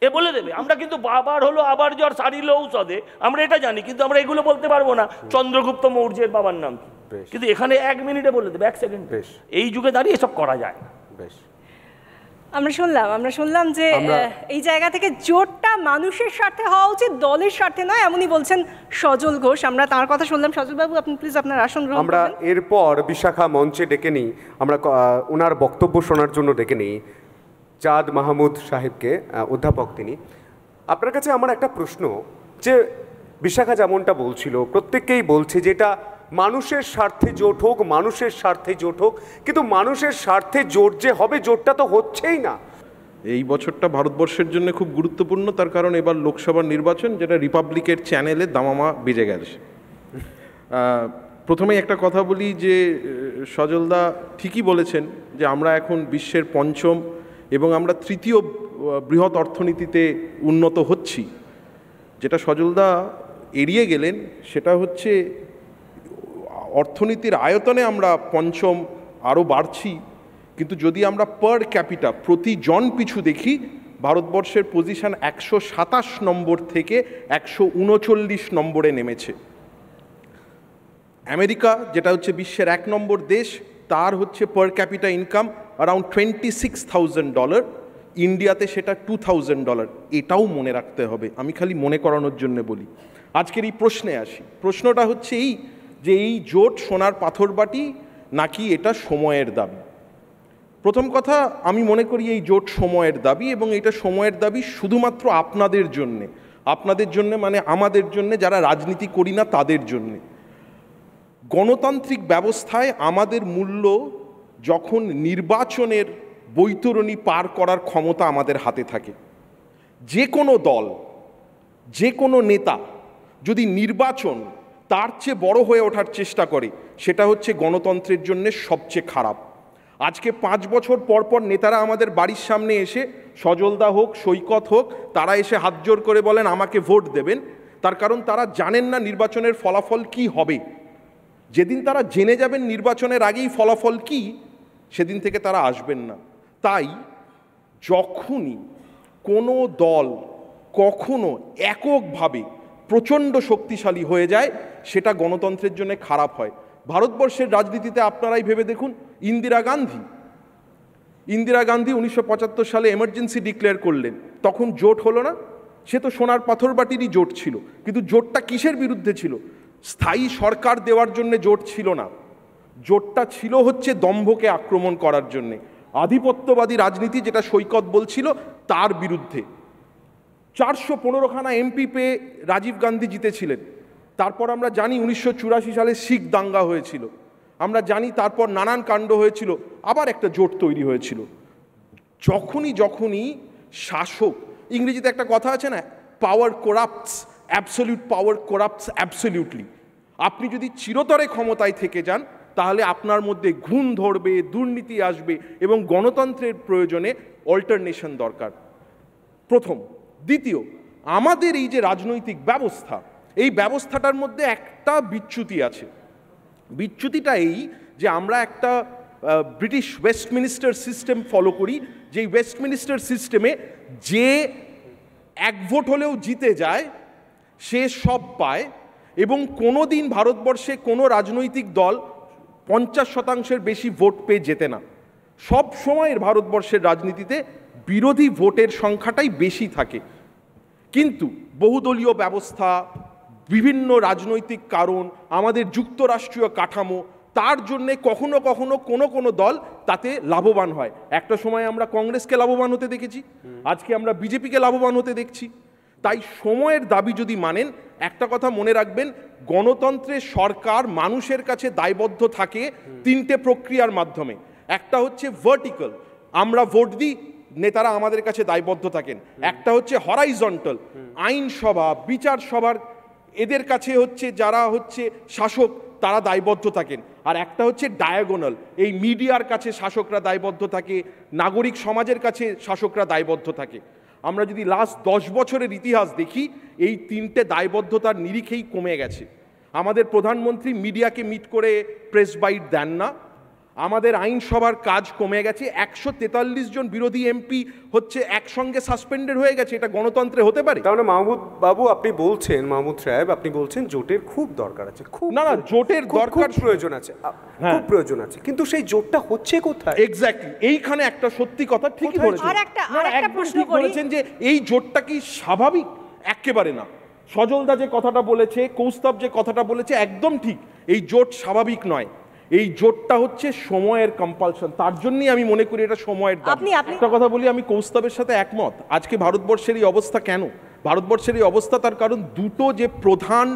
এ বলে দেবে আমরা কিন্তু বাবার হলো আবার জ্বর সারিল ঔষধে আমরা এটা জানি কিন্তু আমরা এগুলো বলতে পারবো না চন্দ্রগুপ্ত মৌর্যের বাবার নাম কি কিন্তু এখানে এক মিনিটে বলে দেবে এক সেকেন্ড এই যুগে দাঁড়িয়ে এসব করা যায় না বেশ আমরা শুনলাম আমরা শুনলাম যে এই জায়গা থেকে জোরটা মানুষের স্বার্থে হওয়া উচিত দলের স্বার্থে নয় এমনই বলছেন সজল ঘোষ আমরা তার কথা শুনলাম সজল বাবু আপনি প্লিজ আপনার আসন গ্রহণ আমরা এরপর বিশাখা মঞ্চে ডেকে নিই আমরা ওনার বক্তব্য শোনার জন্য ডেকে নিই চাঁদ মাহমুদ সাহেবকে অধ্যাপক তিনি আপনার কাছে আমার একটা প্রশ্ন যে বিশাখা যেমনটা বলছিল প্রত্যেককেই বলছে যেটা মানুষের স্বার্থে জোট হোক মানুষের স্বার্থে জোট হোক কিন্তু মানুষের স্বার্থে জোট যে হবে জোটটা তো হচ্ছেই না এই বছরটা ভারতবর্ষের জন্য খুব গুরুত্বপূর্ণ তার কারণ এবার লোকসভার নির্বাচন যেটা রিপাবলিকের চ্যানেলে দামামা বেজে গেছে প্রথমে একটা কথা বলি যে সজলদা ঠিকই বলেছেন যে আমরা এখন বিশ্বের পঞ্চম এবং আমরা তৃতীয় বৃহৎ অর্থনীতিতে উন্নত হচ্ছি যেটা সজলদা এড়িয়ে গেলেন সেটা হচ্ছে অর্থনীতির আয়তনে আমরা পঞ্চম আরও বাড়ছি কিন্তু যদি আমরা পার ক্যাপিটা প্রতি জন পিছু দেখি ভারতবর্ষের পজিশান একশো সাতাশ নম্বর থেকে একশো উনচল্লিশ নম্বরে নেমেছে আমেরিকা যেটা হচ্ছে বিশ্বের এক নম্বর দেশ তার হচ্ছে per capita income around twenty six thousand dollar ইন্ডিয়াতে সেটা টু থাউজেন্ড ডলার এটাও মনে রাখতে হবে আমি খালি মনে করানোর জন্য বলি আজকের এই প্রশ্নে আসি প্রশ্নটা হচ্ছে এই যে এই জোট সোনার পাথরবাটি নাকি এটা সময়ের দাবি প্রথম কথা আমি মনে করি এই জোট সময়ের দাবি এবং এটা সময়ের দাবি শুধুমাত্র আপনাদের জন্যে আপনাদের জন্য মানে আমাদের জন্য যারা রাজনীতি করি না তাদের জন্য গণতান্ত্রিক ব্যবস্থায় আমাদের মূল্য যখন নির্বাচনের বৈতরণী পার করার ক্ষমতা আমাদের হাতে থাকে যে কোনো দল যে কোনো নেতা যদি নির্বাচন তার চেয়ে বড় হয়ে ওঠার চেষ্টা করে সেটা হচ্ছে গণতন্ত্রের জন্য সবচেয়ে খারাপ আজকে পাঁচ বছর পর পর নেতারা আমাদের বাড়ির সামনে এসে সজলদা হোক সৈকত হোক তারা এসে হাত জোর করে বলেন আমাকে ভোট দেবেন তার কারণ তারা জানেন না নির্বাচনের ফলাফল কি হবে যেদিন তারা জেনে যাবেন নির্বাচনের আগেই ফলাফল কি সেদিন থেকে তারা আসবেন না তাই যখনই কোনো দল কখনো এককভাবে প্রচণ্ড শক্তিশালী হয়ে যায় সেটা গণতন্ত্রের জন্য খারাপ হয় ভারতবর্ষের রাজনীতিতে আপনারাই ভেবে দেখুন ইন্দিরা গান্ধী ইন্দিরা গান্ধী উনিশশো সালে এমার্জেন্সি ডিক্লেয়ার করলেন তখন জোট হলো না সে তো সোনার পাথরবাটিরই জোট ছিল কিন্তু জোটটা কিসের বিরুদ্ধে ছিল স্থায়ী সরকার দেওয়ার জন্য জোট ছিল না জোটটা ছিল হচ্ছে দম্ভকে আক্রমণ করার জন্যে আধিপত্যবাদী রাজনীতি যেটা সৈকত বলছিল তার বিরুদ্ধে চারশো পনেরোখানা এমপি পেয়ে রাজীব গান্ধী জিতেছিলেন তারপর আমরা জানি উনিশশো সালে শিখ দাঙ্গা হয়েছিল আমরা জানি তারপর নানান কাণ্ড হয়েছিল আবার একটা জোট তৈরি হয়েছিল যখনই যখনই শাসক ইংরেজিতে একটা কথা আছে না পাওয়ার করাপ্টস অ্যাবসলিউট পাওয়ার করাপ্টস অ্যাবসলিউটলি আপনি যদি চিরতরে ক্ষমতায় থেকে যান তাহলে আপনার মধ্যে ঘুণ ধরবে দুর্নীতি আসবে এবং গণতন্ত্রের প্রয়োজনে অল্টারনেশন দরকার প্রথম দ্বিতীয় আমাদের এই যে রাজনৈতিক ব্যবস্থা এই ব্যবস্থাটার মধ্যে একটা বিচ্যুতি আছে বিচ্যুতিটা এই যে আমরা একটা ব্রিটিশ ওয়েস্টমিনিস্টার সিস্টেম ফলো করি যেই ওয়েস্টমিনিস্টার সিস্টেমে যে এক ভোট হলেও জিতে যায় সে সব পায় এবং কোনো দিন ভারতবর্ষে কোনো রাজনৈতিক দল পঞ্চাশ শতাংশের বেশি ভোট পেয়ে যেতে না সব সময়ের ভারতবর্ষের রাজনীতিতে বিরোধী ভোটের সংখ্যাটাই বেশি থাকে কিন্তু বহুদলীয় ব্যবস্থা বিভিন্ন রাজনৈতিক কারণ আমাদের যুক্তরাষ্ট্রীয় কাঠামো তার জন্যে কখনো কখনো কোনো কোনো দল তাতে লাভবান হয় একটা সময় আমরা কংগ্রেসকে লাভবান হতে দেখেছি আজকে আমরা বিজেপিকে লাভবান হতে দেখছি তাই সময়ের দাবি যদি মানেন একটা কথা মনে রাখবেন গণতন্ত্রে সরকার মানুষের কাছে দায়বদ্ধ থাকে তিনটে প্রক্রিয়ার মাধ্যমে একটা হচ্ছে ভার্টিক্যাল আমরা ভোট দিই নেতারা আমাদের কাছে দায়বদ্ধ থাকেন একটা হচ্ছে হরাইজন্টাল আইনসভা বিচার সভার এদের কাছে হচ্ছে যারা হচ্ছে শাসক তারা দায়বদ্ধ থাকেন আর একটা হচ্ছে ডায়াগোনাল এই মিডিয়ার কাছে শাসকরা দায়বদ্ধ থাকে নাগরিক সমাজের কাছে শাসকরা দায়বদ্ধ থাকে আমরা যদি লাস্ট দশ বছরের ইতিহাস দেখি এই তিনটে দায়বদ্ধতার নিরিখেই কমে গেছে আমাদের প্রধানমন্ত্রী মিডিয়াকে মিট করে প্রেস বাইট দেন না আমাদের আইনসভার কাজ কমে গেছে একশো তেতাল্লিশ জন বিরোধী এমপি হচ্ছে একসঙ্গে সাসপেন্ডেড হয়ে গেছে এটা গণতন্ত্রে হতে পারে তাহলে মাহমুদ বাবু আপনি বলছেন মাহমুদ সাহেব আপনি বলছেন জোটের খুব দরকার আছে খুব না না জোটের দরকার প্রয়োজন আছে হ্যাঁ। খুব প্রয়োজন আছে কিন্তু সেই জোটটা হচ্ছে কোথায় এক্স্যাক্টলি এইখানে একটা সত্যি কথা ঠিকই বলেছেন আর একটা আর একটা প্রশ্ন করেছেন যে এই জোটটা কি স্বাভাবিক একেবারে না সজলদা যে কথাটা বলেছে কৌস্তব যে কথাটা বলেছে একদম ঠিক এই জোট স্বাভাবিক নয় এই জোটটা হচ্ছে সময়ের কম্পালশন তার জন্যই আমি মনে করি এটা সময়ের একটা কথা বলি আমি কৌস্তবের সাথে একমত আজকে ভারতবর্ষের এই অবস্থা কেন ভারতবর্ষের এই অবস্থা তার কারণ দুটো যে প্রধান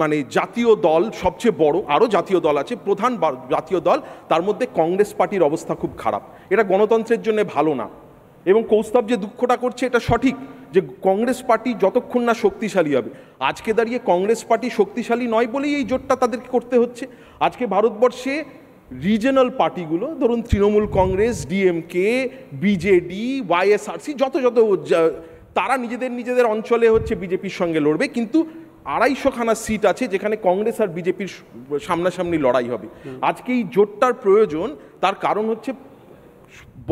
মানে জাতীয় দল সবচেয়ে বড় আরও জাতীয় দল আছে প্রধান জাতীয় দল তার মধ্যে কংগ্রেস পার্টির অবস্থা খুব খারাপ এটা গণতন্ত্রের জন্য ভালো না এবং কৌস্তব যে দুঃখটা করছে এটা সঠিক যে কংগ্রেস পার্টি যতক্ষণ না শক্তিশালী হবে আজকে দাঁড়িয়ে কংগ্রেস পার্টি শক্তিশালী নয় বলেই এই জোটটা তাদেরকে করতে হচ্ছে আজকে ভারতবর্ষে রিজনাল পার্টিগুলো ধরুন Trinamool Congress DMK BJD YSRC যত যত তারা নিজেদের নিজেদের অঞ্চলে হচ্ছে বিজেপির সঙ্গে লড়বে কিন্তু আড়াইশোখানা সিট আছে যেখানে কংগ্রেস আর বিজেপির সামনাসামনি লড়াই হবে আজকে এই জোটটার প্রয়োজন তার কারণ হচ্ছে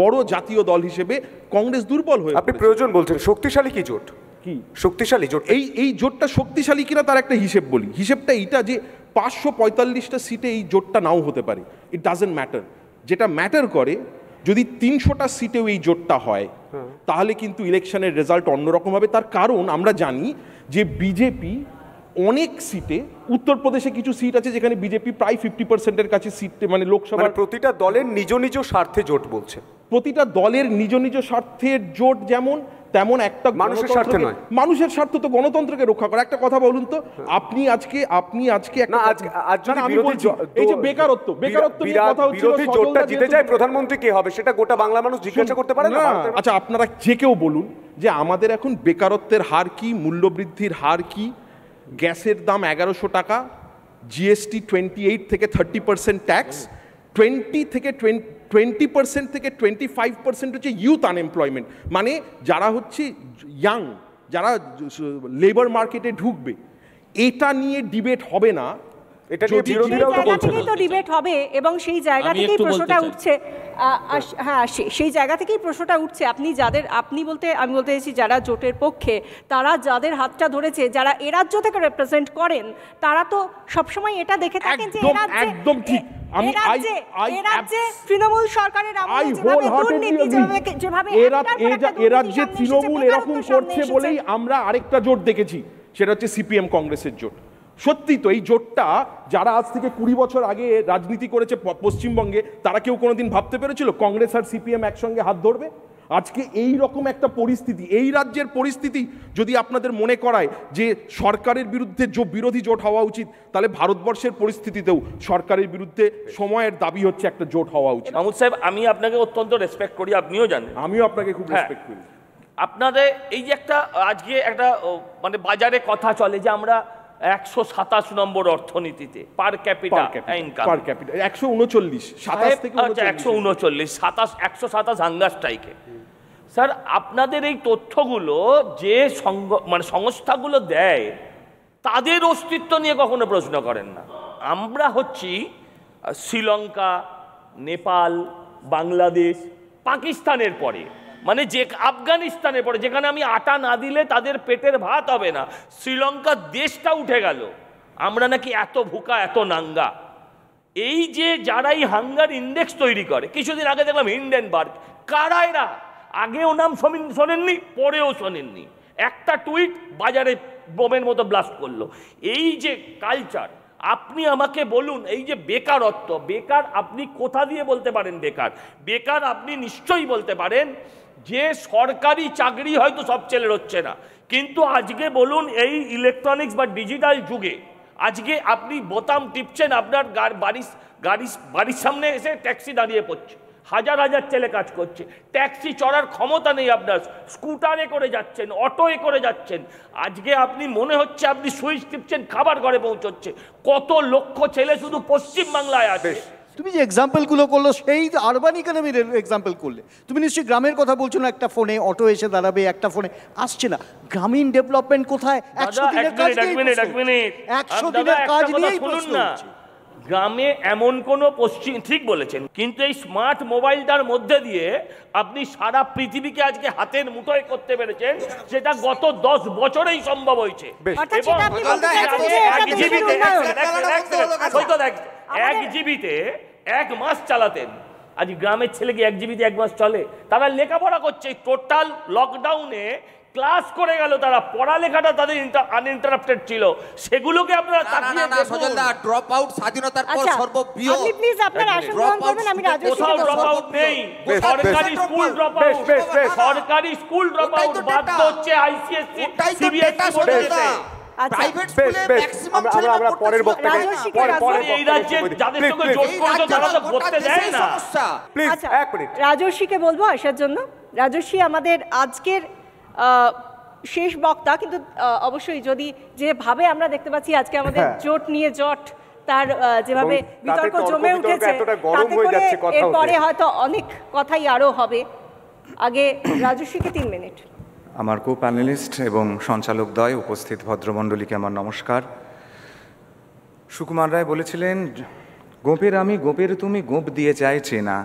বড় জাতীয় দল হিসেবে কংগ্রেস দুর্বল হয়ে আপনি প্রয়োজন বলছেন শক্তিশালী কি জোট কি শক্তিশালী জোট এই এই জোটটা শক্তিশালী কিনা তার একটা হিসেব বলি হিসেবটা এইটা যে পাঁচশো পঁয়তাল্লিশটা সিটে এই জোটটা নাও হতে পারে ইট ডাজেন্ট ম্যাটার যেটা ম্যাটার করে যদি তিনশোটা সিটেও এই জোটটা হয় তাহলে কিন্তু ইলেকশনের রেজাল্ট অন্যরকম হবে তার কারণ আমরা জানি যে বিজেপি অনেক সিটে উত্তরপ্রদেশে কিছু সিট আছে যেখানে বিজেপি প্রায় ফিফটি পার্সেন্টের কাছে সিট মানে লোকসভা মানে প্রতিটা দলের নিজ নিজ স্বার্থে জোট বলছে প্রতিটা দলের নিজ নিজ স্বার্থের জোট যেমন তেমন একটা মানুষের স্বার্থে নয় মানুষের স্বার্থ তো গণতন্ত্রকে রক্ষা করে একটা কথা বলুন তো আপনি আজকে আপনি আজকে এই যে বেকারত্ব বেকারত্ব নিয়ে কথা হচ্ছে বিরোধী জোটটা জিতে যায় প্রধানমন্ত্রী কে হবে সেটা গোটা বাংলা মানুষ জিজ্ঞাসা করতে পারে না আচ্ছা আপনারা যে কেউ বলুন যে আমাদের এখন বেকারত্বের হার কি মূল্যবৃদ্ধির হার কি গ্যাসের দাম এগারোশো টাকা জিএসটি টোয়েন্টি এইট থেকে থার্টি পার্সেন্ট ট্যাক্স টোয়েন্টি থেকে টোয়েন্টি পার্সেন্ট থেকে টোয়েন্টি ফাইভ পার্সেন্ট হচ্ছে ইউথ আনএমপ্লয়মেন্ট মানে যারা হচ্ছে ইয়াং যারা লেবার মার্কেটে ঢুকবে এটা নিয়ে ডিবেট হবে না এটা নিয়ে বিরোধীরাও তো বলছে তো ডিবেট হবে এবং সেই জায়গা থেকেই প্রশ্নটা উঠছে হ্যাঁ সেই জায়গা থেকেই প্রশ্নটা উঠছে আপনি যাদের আপনি বলতে আমি বলতে চাইছি যারা জোটের পক্ষে তারা যাদের হাতটা ধরেছে যারা এ রাজ্য থেকে রিপ্রেজেন্ট করেন তারা তো সবসময় এটা দেখে থাকেন যে একদম ঠিক আমি তৃণমূল সরকারের রাজ্যে তৃণমূল এরকম করছে বলেই আমরা আরেকটা জোট দেখেছি সেটা হচ্ছে সিপিএম কংগ্রেসের জোট সত্যি তো এই জোটটা যারা আজ থেকে কুড়ি বছর আগে রাজনীতি করেছে পশ্চিমবঙ্গে তারা কেউ কোনোদিন ভাবতে পেরেছিল কংগ্রেস আর সিপিএম একসঙ্গে হাত ধরবে আজকে এই রকম একটা পরিস্থিতি এই রাজ্যের পরিস্থিতি যদি আপনাদের মনে করায় যে সরকারের বিরুদ্ধে যে বিরোধী জোট হওয়া উচিত তাহলে ভারতবর্ষের পরিস্থিতিতেও সরকারের বিরুদ্ধে সময়ের দাবি হচ্ছে একটা জোট হওয়া উচিত আমুদ সাহেব আমি আপনাকে অত্যন্ত রেসপেক্ট করি আপনিও জানেন আমিও আপনাকে খুব রেসপেক্ট হ্যাঁ। করি আপনাদের এই যে একটা আজকে একটা মানে বাজারে কথা চলে যে আমরা একশো সাতাশ নম্বর অর্থনীতিতে per capita income per capital একশো উনচল্লিশ সাতাশ থেকে আচ্ছা, একশো উনচল্লিশ সাতাশ একশো সাতাশ হাঙ্গার স্ট্রাইকে স্যার আপনাদের এই তথ্যগুলো যে সংঘ মানে সংস্থাগুলো দেয় তাদের অস্তিত্ব নিয়ে কখনো প্রশ্ন করেন না আমরা হচ্ছি শ্রীলঙ্কা নেপাল বাংলাদেশ পাকিস্তানের পরে মানে যে আফগানিস্তানে পড়ে যেখানে আমি আটা না দিলে তাদের পেটের ভাত হবে না শ্রীলঙ্কার দেশটা উঠে গেল আমরা নাকি এত ভুকা এত নাঙ্গা এই যে যারাই হাঙ্গার ইন্ডেক্স তৈরি করে কিছুদিন আগে দেখলাম হিন্ডেনবার্গ কারা এরা আগেও নাম শোনেননি পরেও শোনেননি একটা টুইট বাজারে বোমের মতো ব্লাস্ট করলো এই যে কালচার আপনি আমাকে বলুন এই যে বেকারত্ব বেকার আপনি কোথা দিয়ে বলতে পারেন বেকার বেকার আপনি নিশ্চয়ই বলতে পারেন যে সরকারি চাকরি হয়তো সব ছেলের হচ্ছে না কিন্তু আজকে বলুন এই ইলেকট্রনিক্স বা ডিজিটাল যুগে আজকে আপনি বোতাম টিপছেন আপনার বাড়ি গাড়ি বাড়ির সামনে এসে ট্যাক্সি দাঁড়িয়ে পড়ছে হাজার হাজার ছেলে কাজ করছে ট্যাক্সি চড়ার ক্ষমতা নেই আপনার স্কুটারে করে যাচ্ছেন অটোয়ে করে যাচ্ছেন আজকে আপনি মনে হচ্ছে আপনি সুইচ টিপছেন খাবার ঘরে পৌঁছচ্ছে কত লক্ষ ছেলে শুধু পশ্চিমবাংলায় আছে তুমি যে এক্সাম্পলগুলো করলো সেই আরবান ইকোনমির এক্সাম্পল করলে তুমি নিশ্চয়ই গ্রামের কথা বলছো না একটা ফোনে অটো এসে দাঁড়াবে একটা ফোনে আসছে না গ্রামীণ ডেভেলপমেন্ট কোথায় একশো দিনের কাজ নিয়েই একশো দিনের কাজ প্রশ্ন হচ্ছে গ্রামে এমন কোনো পশ্চিম ঠিক বলেছেন কিন্তু এই স্মার্ট মোবাইলটার মধ্যে দিয়ে আপনি সারা পৃথিবীকে আজকে হাতের মুঠোয় করতে পেরেছেন সেটা গত দশ বছরেই সম্ভব হয়েছে এক জিবিতে এক মাস চালাতেন আজ গ্রামের ছেলে কি এক জিবিতে এক মাস চলে তারা লেখাপড়া করছে টোটাল লকডাউনে ক্লাস করে গেল তারা পড়ালেখাটা তাদের আনইন্টারাপ্টেড ছিল সেগুলোকে আপনারা তাকিয়ে দেখুন সজল দা ড্রপ আউট স্বাধীনতার পর সর্বপ্রিয় আপনি প্লিজ আপনার আসন গ্রহণ করবেন আমি রাজু কোথাও ড্রপ আউট নেই সরকারি স্কুল ড্রপ আউট বেশ বেশ সরকারি স্কুল ড্রপ আউট বাদ তো হচ্ছে আইসিএসসি সিবিএসসি বোর্ডে প্রাইভেট স্কুলে রাজস্বীকে বলবো আসার জন্য রাজস্বী আমাদের আজকের শেষ বক্তা কিন্তু অবশ্যই যদি যেভাবে আমরা দেখতে পাচ্ছি আজকে আমাদের হ্যাঁ। জোট নিয়ে জট তার যেভাবে বিতর্ক জমে উঠেছে এরপরে হয়তো অনেক কথাই আরও হবে আগে রাজস্বীকে তিন মিনিট আমার কো প্যানেলিস্ট এবং সঞ্চালক দয় উপস্থিত ভদ্রমণ্ডলীকে আমার নমস্কার সুকুমার রায় বলেছিলেন গোপের আমি গোপের তুমি গোপ দিয়ে চাইছে না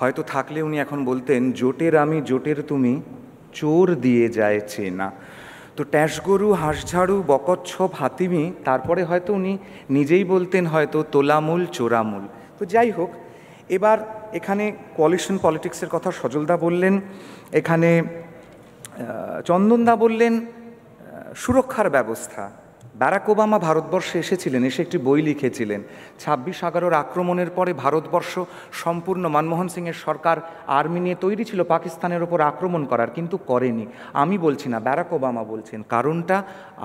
হয়তো থাকলে উনি এখন বলতেন জোটের আমি জোটের তুমি চোর দিয়ে যায় চেনা তো হাঁস হাঁসঝাড়ু বকচ্ছপ হাতিমি তারপরে হয়তো উনি নিজেই বলতেন হয়তো তোলামূল চোরামূল তো যাই হোক এবার এখানে কোয়ালিশন পলিটিক্সের কথা সজলদা বললেন এখানে চন্দনদা বললেন সুরক্ষার ব্যবস্থা ব্যারাক ওবামা ভারতবর্ষে এসেছিলেন এসে একটি বই লিখেছিলেন ছাব্বিশ এগারোর আক্রমণের পরে ভারতবর্ষ সম্পূর্ণ মনমোহন সিংয়ের সরকার আর্মি নিয়ে তৈরি ছিল পাকিস্তানের ওপর আক্রমণ করার কিন্তু করেনি আমি বলছি না ব্যারাক ওবামা বলছেন কারণটা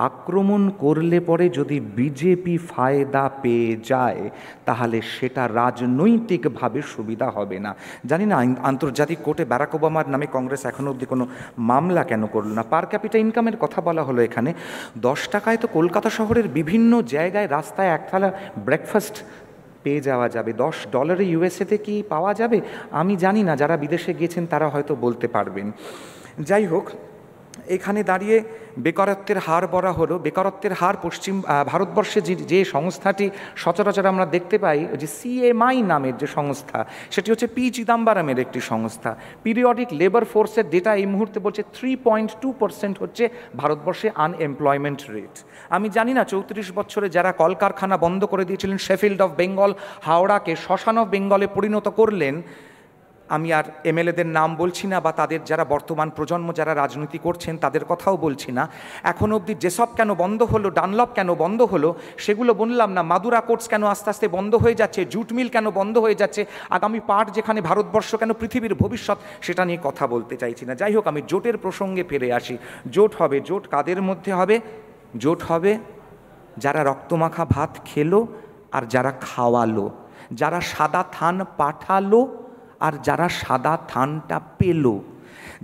আক্রমণ করলে পরে যদি বিজেপি ফায়দা পেয়ে যায় তাহলে সেটা রাজনৈতিকভাবে সুবিধা হবে না জানি না আন্তর্জাতিক কোর্টে ব্যারাক ওবামার নামে কংগ্রেস এখনও অবধি কোনো মামলা কেন করল না পার ক্যাপিটা ইনকামের কথা বলা হলো এখানে দশ টাকায় তো কলকাতা কলকাতা শহরের বিভিন্ন জায়গায় রাস্তায় একথালা ব্রেকফাস্ট পেয়ে যাওয়া যাবে দশ ডলারে ইউএসএতে কি পাওয়া যাবে আমি জানি না যারা বিদেশে গিয়েছেন তারা হয়তো বলতে পারবেন যাই হোক এখানে দাঁড়িয়ে বেকারত্বের হার বলা হলো বেকারত্বের হার পশ্চিম ভারতবর্ষে যে যে সংস্থাটি সচরাচর আমরা দেখতে পাই যে সিএমআই নামের যে সংস্থা সেটি হচ্ছে পি চিদাম্বারামের একটি সংস্থা পিরিয়ডিক লেবার ফোর্সের ডেটা এই মুহূর্তে বলছে থ্রি পয়েন্ট টু পার্সেন্ট হচ্ছে ভারতবর্ষে আনএমপ্লয়মেন্ট রেট আমি জানি না চৌত্রিশ বছরে যারা কলকারখানা বন্ধ করে দিয়েছিলেন শেফিল্ড অফ বেঙ্গল হাওড়াকে শ্মশান অফ বেঙ্গলে পরিণত করলেন আমি আর এমএলএদের নাম বলছি না বা তাদের যারা বর্তমান প্রজন্ম যারা রাজনীতি করছেন তাদের কথাও বলছি না এখন অবধি যেসব কেন বন্ধ হলো ডানলপ কেন বন্ধ হলো সেগুলো বললাম না মাদুরা কোর্টস কেন আস্তে আস্তে বন্ধ হয়ে যাচ্ছে জুট মিল কেন বন্ধ হয়ে যাচ্ছে আগামী পাট যেখানে ভারতবর্ষ কেন পৃথিবীর ভবিষ্যৎ সেটা নিয়ে কথা বলতে চাইছি না যাই হোক আমি জোটের প্রসঙ্গে ফিরে আসি জোট হবে জোট কাদের মধ্যে হবে জোট হবে যারা রক্তমাখা ভাত খেলো আর যারা খাওয়ালো যারা সাদা থান পাঠালো আর যারা সাদা থানটা পেল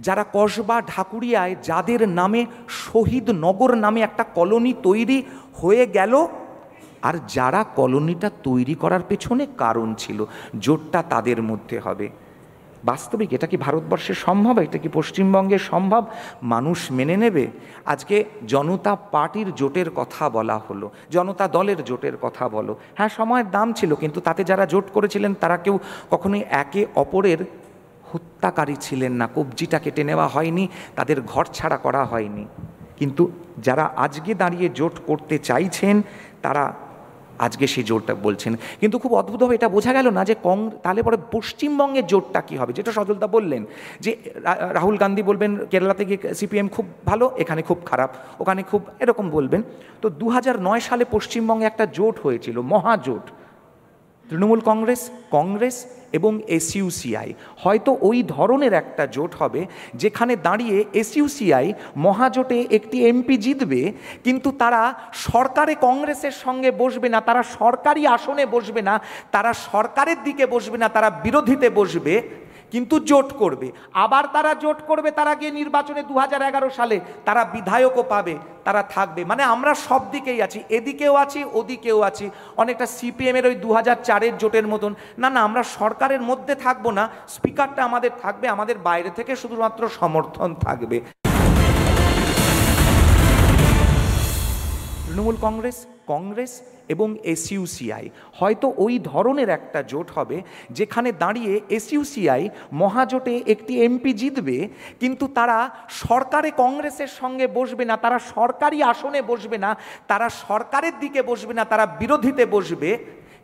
যারা কসবা ঢাকুরিয়ায় যাদের নামে শহীদ নগর নামে একটা কলোনি তৈরি হয়ে গেল আর যারা কলোনিটা তৈরি করার পেছনে কারণ ছিল জোটটা তাদের মধ্যে হবে বাস্তবিক এটা কি ভারতবর্ষে সম্ভব এটা কি পশ্চিমবঙ্গে সম্ভব মানুষ মেনে নেবে আজকে জনতা পার্টির জোটের কথা বলা হলো জনতা দলের জোটের কথা বলো হ্যাঁ সময়ের দাম ছিল কিন্তু তাতে যারা জোট করেছিলেন তারা কেউ কখনোই একে অপরের হত্যাকারী ছিলেন না কবজিটা কেটে নেওয়া হয়নি তাদের ঘর ছাড়া করা হয়নি কিন্তু যারা আজকে দাঁড়িয়ে জোট করতে চাইছেন তারা আজকে সেই জোরটা বলছেন কিন্তু খুব অদ্ভুতভাবে এটা বোঝা গেল না যে কং তাহলে পরে পশ্চিমবঙ্গের জোরটা কী হবে যেটা সজলদা বললেন যে রাহুল গান্ধী বলবেন কেরালাতে গিয়ে সিপিএম খুব ভালো এখানে খুব খারাপ ওখানে খুব এরকম বলবেন তো দু সালে পশ্চিমবঙ্গে একটা জোট হয়েছিল মহাজোট তৃণমূল কংগ্রেস কংগ্রেস এবং এসইউসিআই হয়তো ওই ধরনের একটা জোট হবে যেখানে দাঁড়িয়ে এসইউসিআই মহাজোটে একটি এমপি জিতবে কিন্তু তারা সরকারে কংগ্রেসের সঙ্গে বসবে না তারা সরকারি আসনে বসবে না তারা সরকারের দিকে বসবে না তারা বিরোধীতে বসবে কিন্তু জোট করবে আবার তারা জোট করবে তারা গিয়ে নির্বাচনে দু সালে তারা বিধায়কও পাবে তারা থাকবে মানে আমরা সব দিকেই আছি এদিকেও আছি ওদিকেও আছি অনেকটা সিপিএমের ওই দু চারের জোটের মতন না না আমরা সরকারের মধ্যে থাকবো না স্পিকারটা আমাদের থাকবে আমাদের বাইরে থেকে শুধুমাত্র সমর্থন থাকবে তৃণমূল কংগ্রেস কংগ্রেস এবং এসইউসিআই হয়তো ওই ধরনের একটা জোট হবে যেখানে দাঁড়িয়ে এসইউসিআই মহাজোটে একটি এমপি জিতবে কিন্তু তারা সরকারে কংগ্রেসের সঙ্গে বসবে না তারা সরকারি আসনে বসবে না তারা সরকারের দিকে বসবে না তারা বিরোধীতে বসবে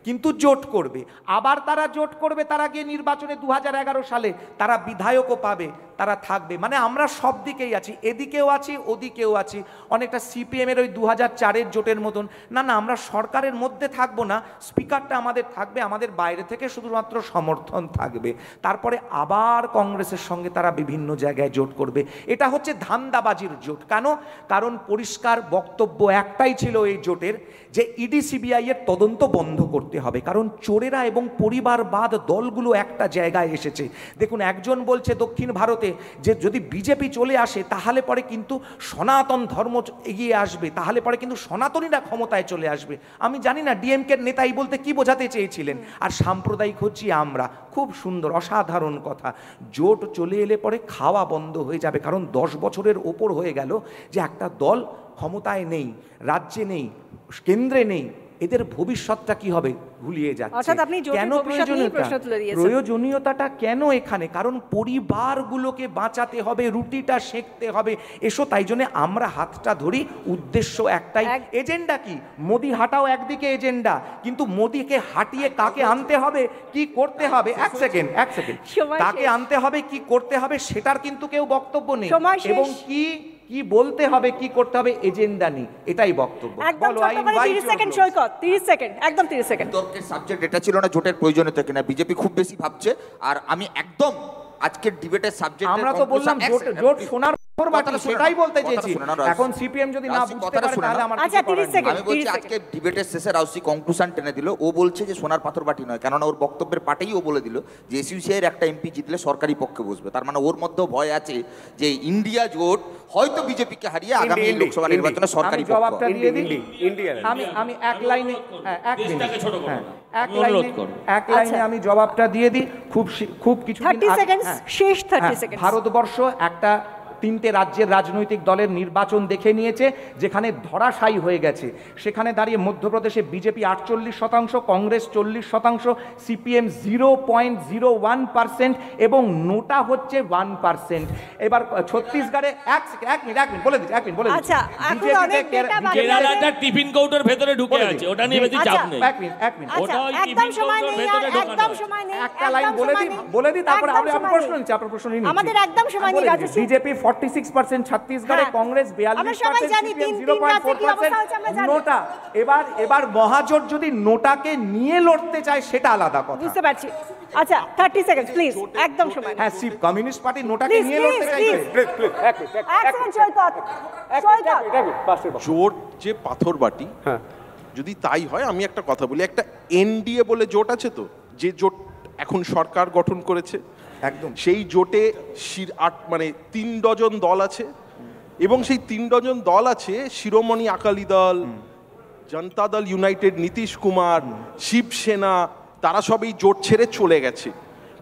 কিন্তু জোট করবে আবার তারা জোট করবে তারা গিয়ে নির্বাচনে দু সালে তারা বিধায়কও পাবে তারা থাকবে মানে আমরা সব দিকেই আছি এদিকেও আছি ওদিকেও আছি অনেকটা সিপিএমের ওই দু চারের জোটের মতন না না আমরা সরকারের মধ্যে থাকবো না স্পিকারটা আমাদের থাকবে আমাদের বাইরে থেকে শুধুমাত্র সমর্থন থাকবে তারপরে আবার কংগ্রেসের সঙ্গে তারা বিভিন্ন জায়গায় জোট করবে এটা হচ্ছে ধান্দাবাজির জোট কেন কারণ পরিষ্কার বক্তব্য একটাই ছিল এই জোটের যে ইডি e সিবিআই এর তদন্ত বন্ধ করতে হবে কারণ চোরেরা এবং পরিবারবাদ দলগুলো একটা জায়গায় এসেছে দেখুন একজন বলছে দক্ষিণ ভারতে যে যদি বিজেপি চলে আসে তাহলে পরে কিন্তু সনাতন ধর্ম এগিয়ে আসবে তাহলে পরে কিন্তু সনাতনীরা ক্ষমতায় চলে আসবে আমি জানি না ডিএমকের নেতাই বলতে কি বোঝাতে চেয়েছিলেন আর সাম্প্রদায়িক হচ্ছি আমরা খুব সুন্দর অসাধারণ কথা জোট চলে এলে পরে খাওয়া বন্ধ হয়ে যাবে কারণ দশ বছরের ওপর হয়ে গেল যে একটা দল ক্ষমতায় নেই রাজ্যে নেই কেন্দ্রে নেই এদের ভবিষ্যৎটা কি হবে ভুলিয়ে যাচ্ছে কেন প্রয়োজনীয়তা প্রয়োজনীয়তাটা কেন এখানে কারণ পরিবারগুলোকে বাঁচাতে হবে রুটিটা শেখতে হবে এসো তাই জন্য আমরা হাতটা ধরি উদ্দেশ্য একটাই এজেন্ডা কি মোদি হাঁটাও একদিকে এজেন্ডা কিন্তু মোদিকে হাঁটিয়ে কাকে আনতে হবে কি করতে হবে এক সেকেন্ড এক সেকেন্ড কাকে আনতে হবে কি করতে হবে সেটার কিন্তু কেউ বক্তব্য নেই এবং কি কি বলতে হবে কি করতে হবে এজেন্ডা নেই এটাই বক্তব্য একদম ছোট করে 30 সেকেন্ড সৈকত 30 সেকেন্ড একদম 30 সেকেন্ড তর্কের সাবজেক্ট এটা ছিল না জোটের প্রয়োজনীয়তা কিনা বিজেপি খুব বেশি ভাবছে আর আমি একদম ডিবেটের সাবজেক্ট আমরা তো বললাম জোট শোনার পর সেটাই বলতে চেয়েছি এখন সিপিএম যদি না আচ্ছা, বুঝতে পারে তাহলে আমার আচ্ছা 30 সেকেন্ড আমি বলছি আজকে ডিবেটের শেষে রাউসি কনক্লুশন টেনে দিল ও বলছে যে সোনার পাথর বাটি নয় কেননা ওর বক্তব্যের পাটেই ও বলে দিল যে এসইউসিআই এর একটা এমপি জিতলে সরকারি পক্ষে বসবে তার মানে ওর মধ্যে ভয় আছে যে ইন্ডিয়া জোট হয়তো বিজেপিকে হারিয়ে আগামী লোকসভা নির্বাচনে সরকারি জবাবটা দিয়ে দিলি আমি আমি এক লাইনে হ্যাঁ, এক হ্যাঁ, এক লাইনে এক লাইনে আচ্ছা। আমি জবাবটা দিয়ে দিই খুব খুব কিছু 30 শেষ থার্টি হ্যাঁ, সেকেন্ড ভারতবর্ষ একটা তিনটে রাজ্যের রাজনৈতিক দলের নির্বাচন দেখে নিয়েছে যেখানে ধরাশায়ী হয়ে গেছে সেখানে দাঁড়িয়ে মধ্যপ্রদেশে বিজেপি আটচল্লিশ শতাংশ কংগ্রেস চল্লিশ শতাংশ CPM zero point zero one percent এবং নোটা হচ্ছে ওয়ান পার্সেন্ট এবার ছত্তিশগড়ে এক এক মিনিট এক মিনিট বলে দিচ্ছি এক মিনিট বলে দিই বিজেপি ফর্টি সিক্স পার্সেন্ট ছত্তিশগড়ে কংগ্রেস নোটা এবার এবার মহাজোট যদি নোটাকে নিয়ে লড়তে চায় সেটা আলাদা কথা বুঝতে পারছি আচ্ছা থার্টি সেকেন্ড প্লিজ একদম হ্যাঁ কমিউনিস্ট পার্টি নোটাকে নিয়ে লড়তে যে পাথর বাটি হ্যাঁ। যদি তাই হয় আমি একটা কথা বলি একটা এনডিএ বলে জোট আছে তো যে জোট এখন সরকার গঠন করেছে একদম সেই জোটে আট মানে তিন ডজন দল আছে এবং সেই তিন ডজন দল আছে শিরোমণি আকালি দল জনতা দল ইউনাইটেড নীতিশ কুমার শিবসেনা তারা সবই জোট ছেড়ে চলে গেছে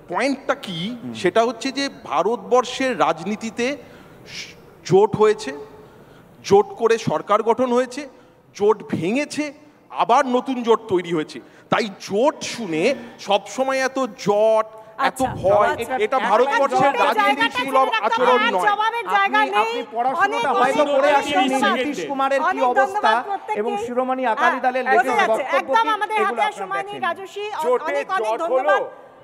পয়েন্টটা কি সেটা হচ্ছে যে ভারতবর্ষের রাজনীতিতে জোট হয়েছে জোট করে সরকার গঠন হয়েছে জোট ভেঙেছে আবার নতুন জোট তৈরি হয়েছে তাই জোট শুনে সবসময় এত জট এত আচ্ছা, ভয় এটা ভারতবর্ষের রাজনীতি সুলভ আচরণ নয় আপনি পড়াশোনাটা হয়তো পড়ে আসেন নীতিশ কুমারের কি অবস্থা এবং শিরোমণি আকালি দলের লেটেস্ট বক্তব্য কি এগুলো আপনারা দেখেন জোটে জট হলো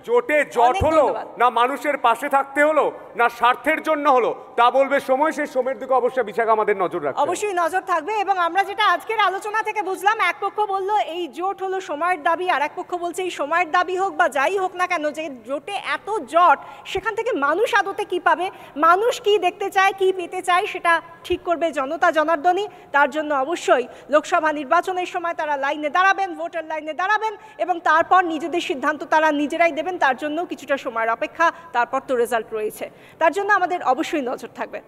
জোটে জট হলো না মানুষের পাশে থাকতে হলো না স্বার্থের জন্য হলো তা বলবে সময় সেই সময়ের দিকে অবশ্যই বিশাখা আমাদের নজর রাখবে অবশ্যই নজর থাকবে এবং আমরা যেটা আজকের আলোচনা থেকে বুঝলাম এক পক্ষ বললো এই জোট হলো সময়ের দাবি আর এক পক্ষ বলছে এই সময়ের দাবি হোক বা যাই হোক না কেন যে জোটে এত জট সেখান থেকে মানুষ আদতে কি পাবে মানুষ কি দেখতে চায় কি পেতে চায় সেটা ঠিক করবে জনতা জনার্দনই তার জন্য অবশ্যই লোকসভা নির্বাচনের সময় তারা লাইনে দাঁড়াবেন ভোটার লাইনে দাঁড়াবেন এবং তারপর নিজেদের সিদ্ধান্ত তারা নিজেরাই দেবে দেবেন তার জন্য কিছুটা সময়ের অপেক্ষা তারপর তো রেজাল্ট রয়েছে তার জন্য আমাদের অবশ্যই নজর থাকবে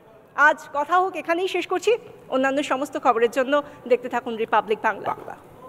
আজ কথা হোক এখানেই শেষ করছি অন্যান্য সমস্ত খবরের জন্য দেখতে থাকুন রিপাবলিক বাংলা